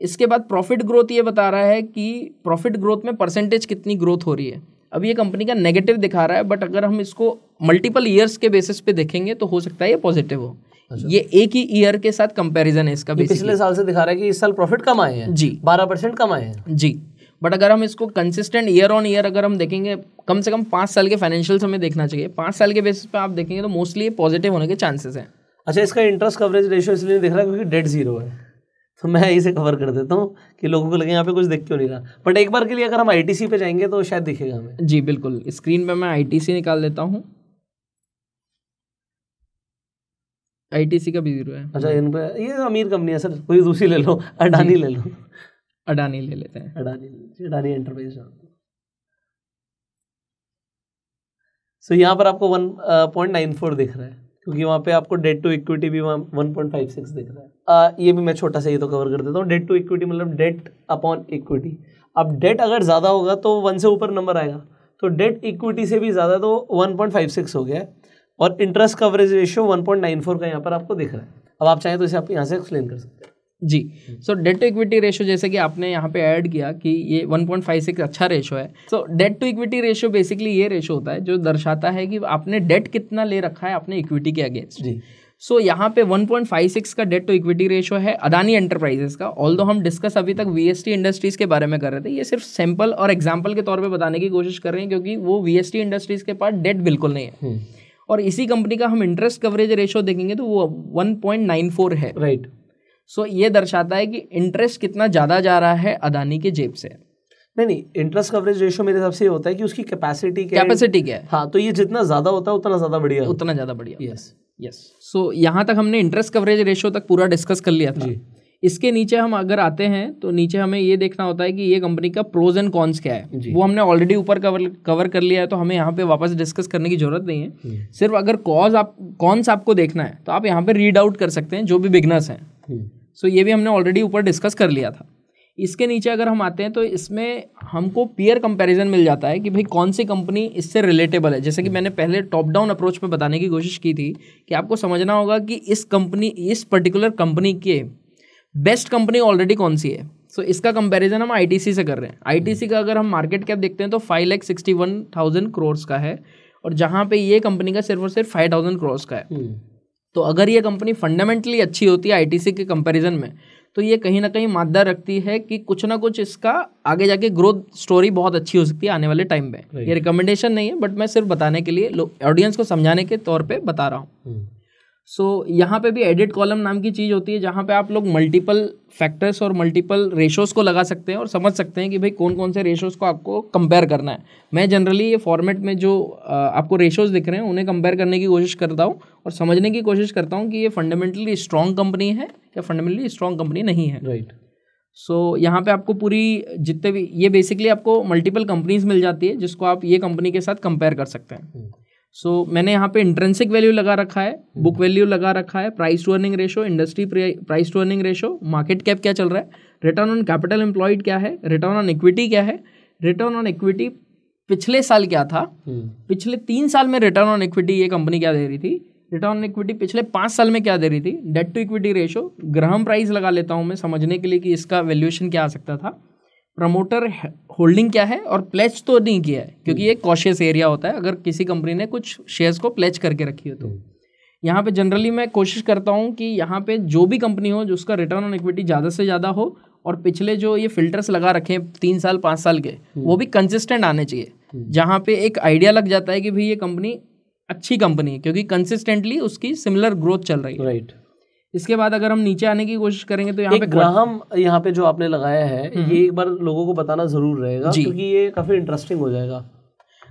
इसके बाद प्रॉफिट ग्रोथ ये बता रहा है कि प्रॉफिट ग्रोथ में परसेंटेज कितनी ग्रोथ हो रही है अब ये कंपनी का नेगेटिव दिखा रहा है बट अगर हम इसको मल्टीपल ईयर्स के बेसिस पे देखेंगे तो हो सकता है ये पॉजिटिव हो अच्छा। ये एक ही ईयर के साथ कंपैरिजन है इसका पिछले साल से दिखा रहा है कि इस साल प्रॉफिट कम आए हैं जी बारह परसेंट कम आए हैं जी बट अगर हम इसको कंसिस्टेंट ईयर ऑन ईयर अगर हम देखेंगे कम से कम पाँच साल के फाइनेंशियल्स हमें देखना चाहिए पाँच साल के बेसिस पे आप देखेंगे तो मोस्टली पॉजिटिव होने के चांसेस हैं अच्छा इसका इंटरेस्ट कवरेज रेशियो इसलिए देख रहा है क्योंकि डेट जीरो है तो मैं इसे कवर कर देता हूँ कि लोगों को लगे यहाँ पे कुछ देख क्यों नहीं रहा बट एक बार के लिए अगर हम आई पे जाएंगे तो शायद दिखेगा हमें जी बिल्कुल स्क्रीन पे मैं आई निकाल देता हूँ आई का भी जीरो है अच्छा इन पर ये अमीर कंपनी है सर कोई दूसरी ले लो अडानी ले लो अडानी ले लेते हैं Adani Adani enterprise so so, यहाँ पर आपको वन पॉइंट नाइन फोर दिख रहा है क्योंकि वहाँ पे आपको डेट टू इक्विटी भी वहाँ वन पॉइंट फाइव सिक्स दिख रहा है आ, uh, ये भी मैं छोटा सा ये तो कवर कर देता हूँ डेट टू इक्विटी मतलब डेट अपॉन इक्विटी अब डेट अगर ज़्यादा होगा तो वन से ऊपर नंबर आएगा तो डेट इक्विटी से भी ज़्यादा तो वन पॉइंट फाइव सिक्स हो गया है और interest coverage ratio one point nine four का यहाँ पर आपको दिख रहा है अब आप चाहें तो इसे आप यहाँ से एक्सप्लेन कर सकते हैं जी so debt to equity ratio जैसे कि आपने यहाँ पे ऐड किया कि ये 1.56 अच्छा रेशो है so debt to equity ratio basically ये रेशो होता है जो दर्शाता है कि आपने डेट कितना ले रखा है आपने इक्विटी के अगेंस्ट जी सो so, यहाँ पे 1.56 का डेट टू इक्विटी रेशियो है अदानी एंटरप्राइजेस का ऑल हम डिस्कस अभी तक वी इंडस्ट्रीज़ के बारे में कर रहे थे ये सिर्फ सैंपल और एग्जाम्पल के तौर पर बताने की कोशिश कर रहे हैं क्योंकि वो वी इंडस्ट्रीज़ के पास डेट बिल्कुल नहीं है हम्म। और इसी कंपनी का हम इंटरेस्ट कवरेज रेशियो देखेंगे तो वो वन है राइट right. सो so, ये दर्शाता है कि इंटरेस्ट कितना ज़्यादा जा रहा है अदानी के जेब से नहीं नहीं इंटरेस्ट कवरेज रेशियो मेरे हिसाब से होता है कि उसकी कैपेसिटी क्या कैपेसिटी क्या है हाँ तो ये जितना ज़्यादा होता है उतना ज़्यादा बढ़िया उतना ज़्यादा बढ़िया यस यस सो यहाँ तक हमने इंटरेस्ट कवरेज रेशियो तक पूरा डिस्कस कर लिया था इसके नीचे हम अगर आते हैं तो नीचे हमें ये देखना होता है कि ये कंपनी का प्रोज एंड कॉन्स क्या है वो हमने ऑलरेडी ऊपर कवर कवर कर लिया है तो हमें यहाँ पे वापस डिस्कस करने की जरूरत नहीं है सिर्फ अगर कॉज आप कॉन्स आपको देखना है तो आप यहाँ पे रीड आउट कर सकते हैं जो भी बिगनर्स हैं सो हम्म। ये भी हमने ऑलरेडी ऊपर डिस्कस कर लिया था इसके नीचे अगर हम आते हैं तो इसमें हमको पीयर कंपैरिजन मिल जाता है कि भाई कौन सी कंपनी इससे रिलेटेबल है जैसे कि हम्म। मैंने पहले टॉप डाउन अप्रोच में बताने की कोशिश की थी कि आपको समझना होगा कि इस कंपनी इस पर्टिकुलर कंपनी के बेस्ट कंपनी ऑलरेडी कौन सी है सो so, इसका कंपैरिजन हम आई से कर रहे हैं आई हम्म। का अगर हम मार्केट कैप देखते हैं तो five lakh sixty one thousand crores का है और जहाँ पे ये कंपनी का सिर्फ और सिर्फ फाइव थाउजेंड क्रोर्स का है तो अगर ये कंपनी फंडामेंटली अच्छी होती है आईटीसी के कंपैरिजन में तो ये कहीं ना कहीं मादा रखती है कि कुछ ना कुछ इसका आगे जाके ग्रोथ स्टोरी बहुत अच्छी हो सकती है आने वाले टाइम में ये रिकमेंडेशन नहीं है बट मैं सिर्फ बताने के लिए ऑडियंस को समझाने के तौर पे बता रहा हूँ सो हम्म। so, यहाँ पे भी एडिट कॉलम नाम की चीज़ होती है जहाँ पे आप लोग मल्टीपल फैक्टर्स और मल्टीपल रेशोज़ को लगा सकते हैं और समझ सकते हैं कि भाई कौन कौन से रेशोज़ को आपको कंपेयर करना है मैं जनरली ये फॉर्मेट में जो आपको रेशोज़ दिख रहे हैं उन्हें कंपेयर करने की कोशिश करता हूँ और समझने की कोशिश करता हूँ कि ये फंडामेंटली स्ट्रॉन्ग कंपनी है या फंडामेंटली स्ट्रॉन्ग कंपनी नहीं है राइट right. सो so, यहाँ पे आपको पूरी जितने भी ये बेसिकली आपको मल्टीपल कंपनीज मिल जाती है जिसको आप ये कंपनी के साथ कंपेयर कर सकते हैं hmm. सो so, मैंने यहाँ पे इंट्रेंसिक वैल्यू लगा रखा है बुक वैल्यू लगा रखा है price to earning ratio industry price to earning ratio market cap क्या चल रहा है रिटर्न ऑन कैपिटल एम्प्लॉयड क्या है रिटर्न ऑन इक्विटी क्या है रिटर्न ऑन इक्विटी पिछले साल क्या था हम्म। पिछले तीन साल में रिटर्न ऑन इक्विटी ये कंपनी क्या दे रही थी रिटर्न ऑन इक्विटी पिछले पाँच साल में क्या दे रही थी debt to equity ratio Graham price लगा लेता हूँ मैं समझने के लिए कि इसका वैल्यूएशन क्या आ सकता था प्रमोटर होल्डिंग क्या है और प्लेच तो नहीं किया है क्योंकि ये कॉशियस एरिया होता है अगर किसी कंपनी ने कुछ शेयर्स को प्लेच करके रखी हो तो हम्म। यहाँ पे जनरली मैं कोशिश करता हूँ कि यहाँ पे जो भी कंपनी हो जो उसका रिटर्न ऑन इक्विटी ज़्यादा से ज़्यादा हो और पिछले जो ये फिल्टर्स लगा रखे हैं तीन साल पाँच साल के हम्म। वो भी कंसिस्टेंट आने चाहिए हम्म। जहाँ पे एक आइडिया लग जाता है कि भाई ये कंपनी अच्छी कंपनी है क्योंकि कंसिस्टेंटली उसकी सिमिलर ग्रोथ चल रही है राइट right. इसके बाद अगर हम नीचे आने की कोशिश करेंगे तो यहाँ पे ग्राहम यहाँ पे जो आपने लगाया है हम्म हम्म। ये एक बार लोगों को बताना जरूर रहेगा क्योंकि ये काफी इंटरेस्टिंग हो जाएगा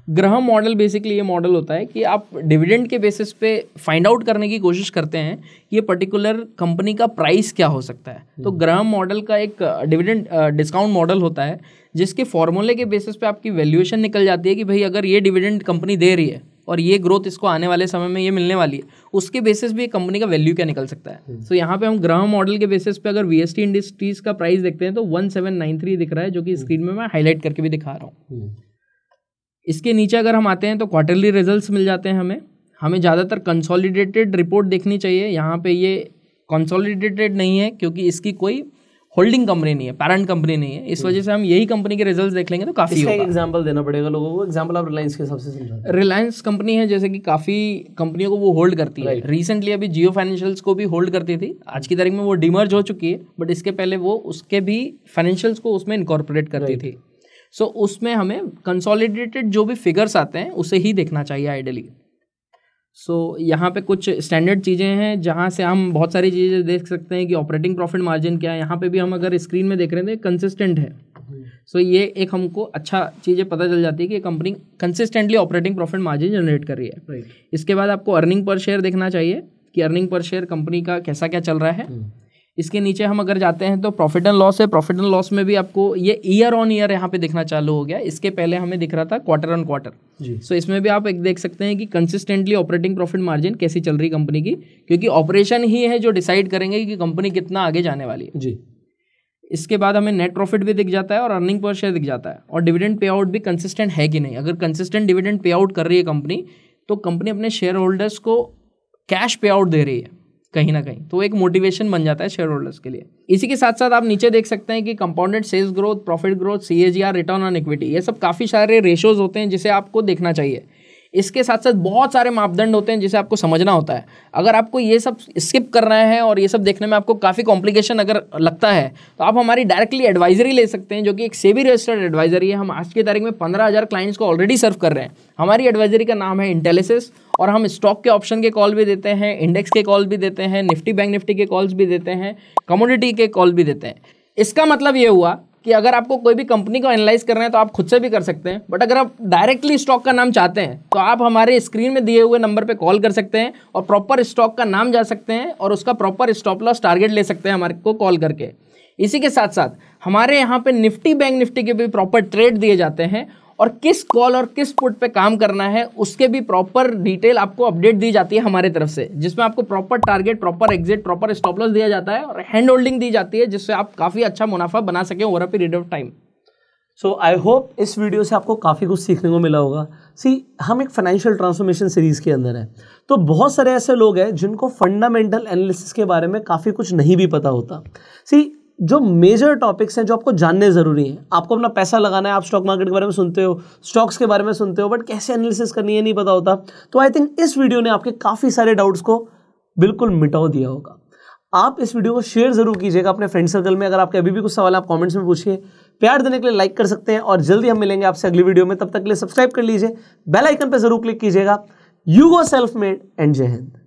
ग्रहम मॉडल बेसिकली ये मॉडल होता है कि आप डिविडेंड के बेसिस पे फाइंड आउट करने की कोशिश करते हैं कि ये पर्टिकुलर कंपनी का प्राइस क्या हो सकता है तो हम्म। ग्रहम मॉडल का एक डिविडेंड डिस्काउंट मॉडल होता है जिसके फॉर्मूले के बेसिस पे आपकी वैल्यूएशन निकल जाती है कि भाई अगर ये डिविडेंड कंपनी दे रही है और ये ग्रोथ इसको आने वाले समय में ये मिलने वाली है उसके बेसिस पे कंपनी का वैल्यू क्या निकल सकता है सो हम्म। so, यहाँ पे हम ग्रह मॉडल के बेसिस पे अगर वी इंडस्ट्रीज का प्राइस देखते हैं तो वन सेवन नाइन थ्री दिख रहा है जो कि स्क्रीन में मैं हाईलाइट करके भी दिखा रहा हूँ हम्म। इसके नीचे अगर हम आते हैं तो क्वार्टरली रिजल्ट मिल जाते हैं हमें हमें ज़्यादातर कंसोलिडेटेड रिपोर्ट देखनी चाहिए यहाँ पे ये कंसोलिडेटेड नहीं है क्योंकि इसकी कोई होल्डिंग कंपनी नहीं है पैरेंट कंपनी नहीं है इस हम्म। वजह से हम यही कंपनी के रिजल्ट देख लेंगे तो काफ़ी होगा एग्जाम्पल देना पड़ेगा लोगों को एग्जाम्पल आप रिलायंस के सबसे रिलायंस कंपनी है जैसे कि काफ़ी कंपनियों को वो होल्ड करती है रिसेंटली अभी जियो फाइनेंशियल्स को भी होल्ड करती थी आज की तारीख में वो डिमर्ज हो चुकी है बट इसके पहले वो उसके भी फाइनेंशियल्स को उसमें इनकॉर्पोरेट करती थी सो उसमें हमें कंसोलिडेटेड जो भी फिगर्स आते हैं उसे ही देखना चाहिए आइडली सो so, यहाँ पे कुछ स्टैंडर्ड चीज़ें हैं जहाँ से हम बहुत सारी चीज़ें देख सकते हैं कि ऑपरेटिंग प्रॉफिट मार्जिन क्या है यहाँ पे भी हम अगर स्क्रीन में देख रहे थे तो कंसिस्टेंट है सो so, ये एक हमको अच्छा चीज़ें पता चल जाती है कि company consistently operating profit margin generate कर रही है इसके बाद आपको अर्निंग पर शेयर देखना चाहिए कि अर्निंग पर शेयर कंपनी का कैसा क्या चल रहा है hmm. इसके नीचे हम अगर जाते हैं तो प्रॉफिट एंड लॉस है प्रॉफिट एंड लॉस में भी आपको ये ईयर ऑन ईयर यहाँ पे दिखना चालू हो गया इसके पहले हमें दिख रहा था क्वार्टर ऑन क्वार्टर जी सो इसमें भी आप एक देख सकते हैं कि कंसिस्टेंटली ऑपरेटिंग प्रॉफिट मार्जिन कैसी चल रही कंपनी की क्योंकि ऑपरेशन ही है जो डिसाइड करेंगे कि कंपनी कितना आगे जाने वाली है जी इसके बाद हमें नेट प्रॉफिट भी दिख जाता है और अर्निंग पर शेयर दिख जाता है और डिविडेंड पे आउट भी कंसिस्टेंट है कि नहीं अगर कंसिस्टेंट डिविडेंड पे आउट कर रही है कंपनी तो कंपनी अपने शेयर होल्डर्स को कैश पे आउट दे रही है कहीं ना कहीं तो एक मोटिवेशन बन जाता है शेयर होल्डर्स के लिए इसी के साथ साथ आप नीचे देख सकते हैं कि compounded sales growth profit growth सी रिटर्न ऑन इक्विटी ये सब काफ़ी सारे रेशोज होते हैं जिसे आपको देखना चाहिए इसके साथ साथ बहुत सारे मापदंड होते हैं जिसे आपको समझना होता है अगर आपको ये सब स्किप कर रहे हैं और ये सब देखने में आपको काफ़ी कॉम्प्लिकेशन अगर लगता है तो आप हमारी डायरेक्टली एडवाइजरी ले सकते हैं जो कि एक सेवी रजिस्टर्ड एडवाइजरी है हम आज की तारीख में पंद्रह हज़ार क्लाइंट्स को ऑलरेडी सर्व कर रहे हैं हमारी एडवाइजरी का नाम है इंटेलिसिस और हम स्टॉक के ऑप्शन के कॉल भी देते हैं इंडेक्स के कॉल भी देते हैं निफ्टी बैंक निफ्टी के कॉल्स भी देते हैं कमोडिटी के कॉल भी देते हैं इसका मतलब ये हुआ कि अगर आपको कोई भी कंपनी को एनालाइज करना है तो आप खुद से भी कर सकते हैं बट अगर आप डायरेक्टली स्टॉक का नाम चाहते हैं तो आप हमारे स्क्रीन में दिए हुए नंबर पर कॉल कर सकते हैं और प्रॉपर स्टॉक का नाम जा सकते हैं और उसका प्रॉपर स्टॉप लॉस टारगेट ले सकते हैं हमारे को कॉल करके इसी के साथ साथ हमारे यहाँ पे निफ्टी बैंक निफ्टी के भी प्रॉपर ट्रेड दिए जाते हैं और किस कॉल और किस पुट पे काम करना है उसके भी प्रॉपर डिटेल आपको अपडेट दी जाती है हमारे तरफ से जिसमें आपको proper target proper exit proper stop loss दिया जाता है और हैंड होल्डिंग दी जाती है जिससे आप काफ़ी अच्छा मुनाफा बना सकें over a period of time so I hope इस वीडियो से आपको काफ़ी कुछ सीखने को मिला होगा सी हम एक फाइनेंशियल ट्रांसफॉर्मेशन सीरीज़ के अंदर है तो बहुत सारे ऐसे लोग हैं जिनको फंडामेंटल एनालिसिस के बारे में काफ़ी कुछ नहीं भी पता होता सी जो मेजर टॉपिक्स हैं जो आपको जानने ज़रूरी हैं आपको अपना पैसा लगाना है आप स्टॉक मार्केट के बारे में सुनते हो स्टॉक्स के बारे में सुनते हो बट कैसे एनालिसिस करनी है नहीं पता होता तो आई थिंक इस वीडियो ने आपके काफ़ी सारे डाउट्स को बिल्कुल मिटाओ दिया होगा आप इस वीडियो को शेयर ज़रूर कीजिएगा अपने फ्रेंड सर्कल में अगर आपके अभी भी कुछ सवाल आप कॉमेंट्स में पूछिए प्यार देने के लिए लाइक कर सकते हैं और जल्दी हम मिलेंगे आपसे अगली वीडियो में तब तक के लिए सब्सक्राइब कर लीजिए बेल आइकन पर जरूर क्लिक कीजिएगा you go self made and जय हिंद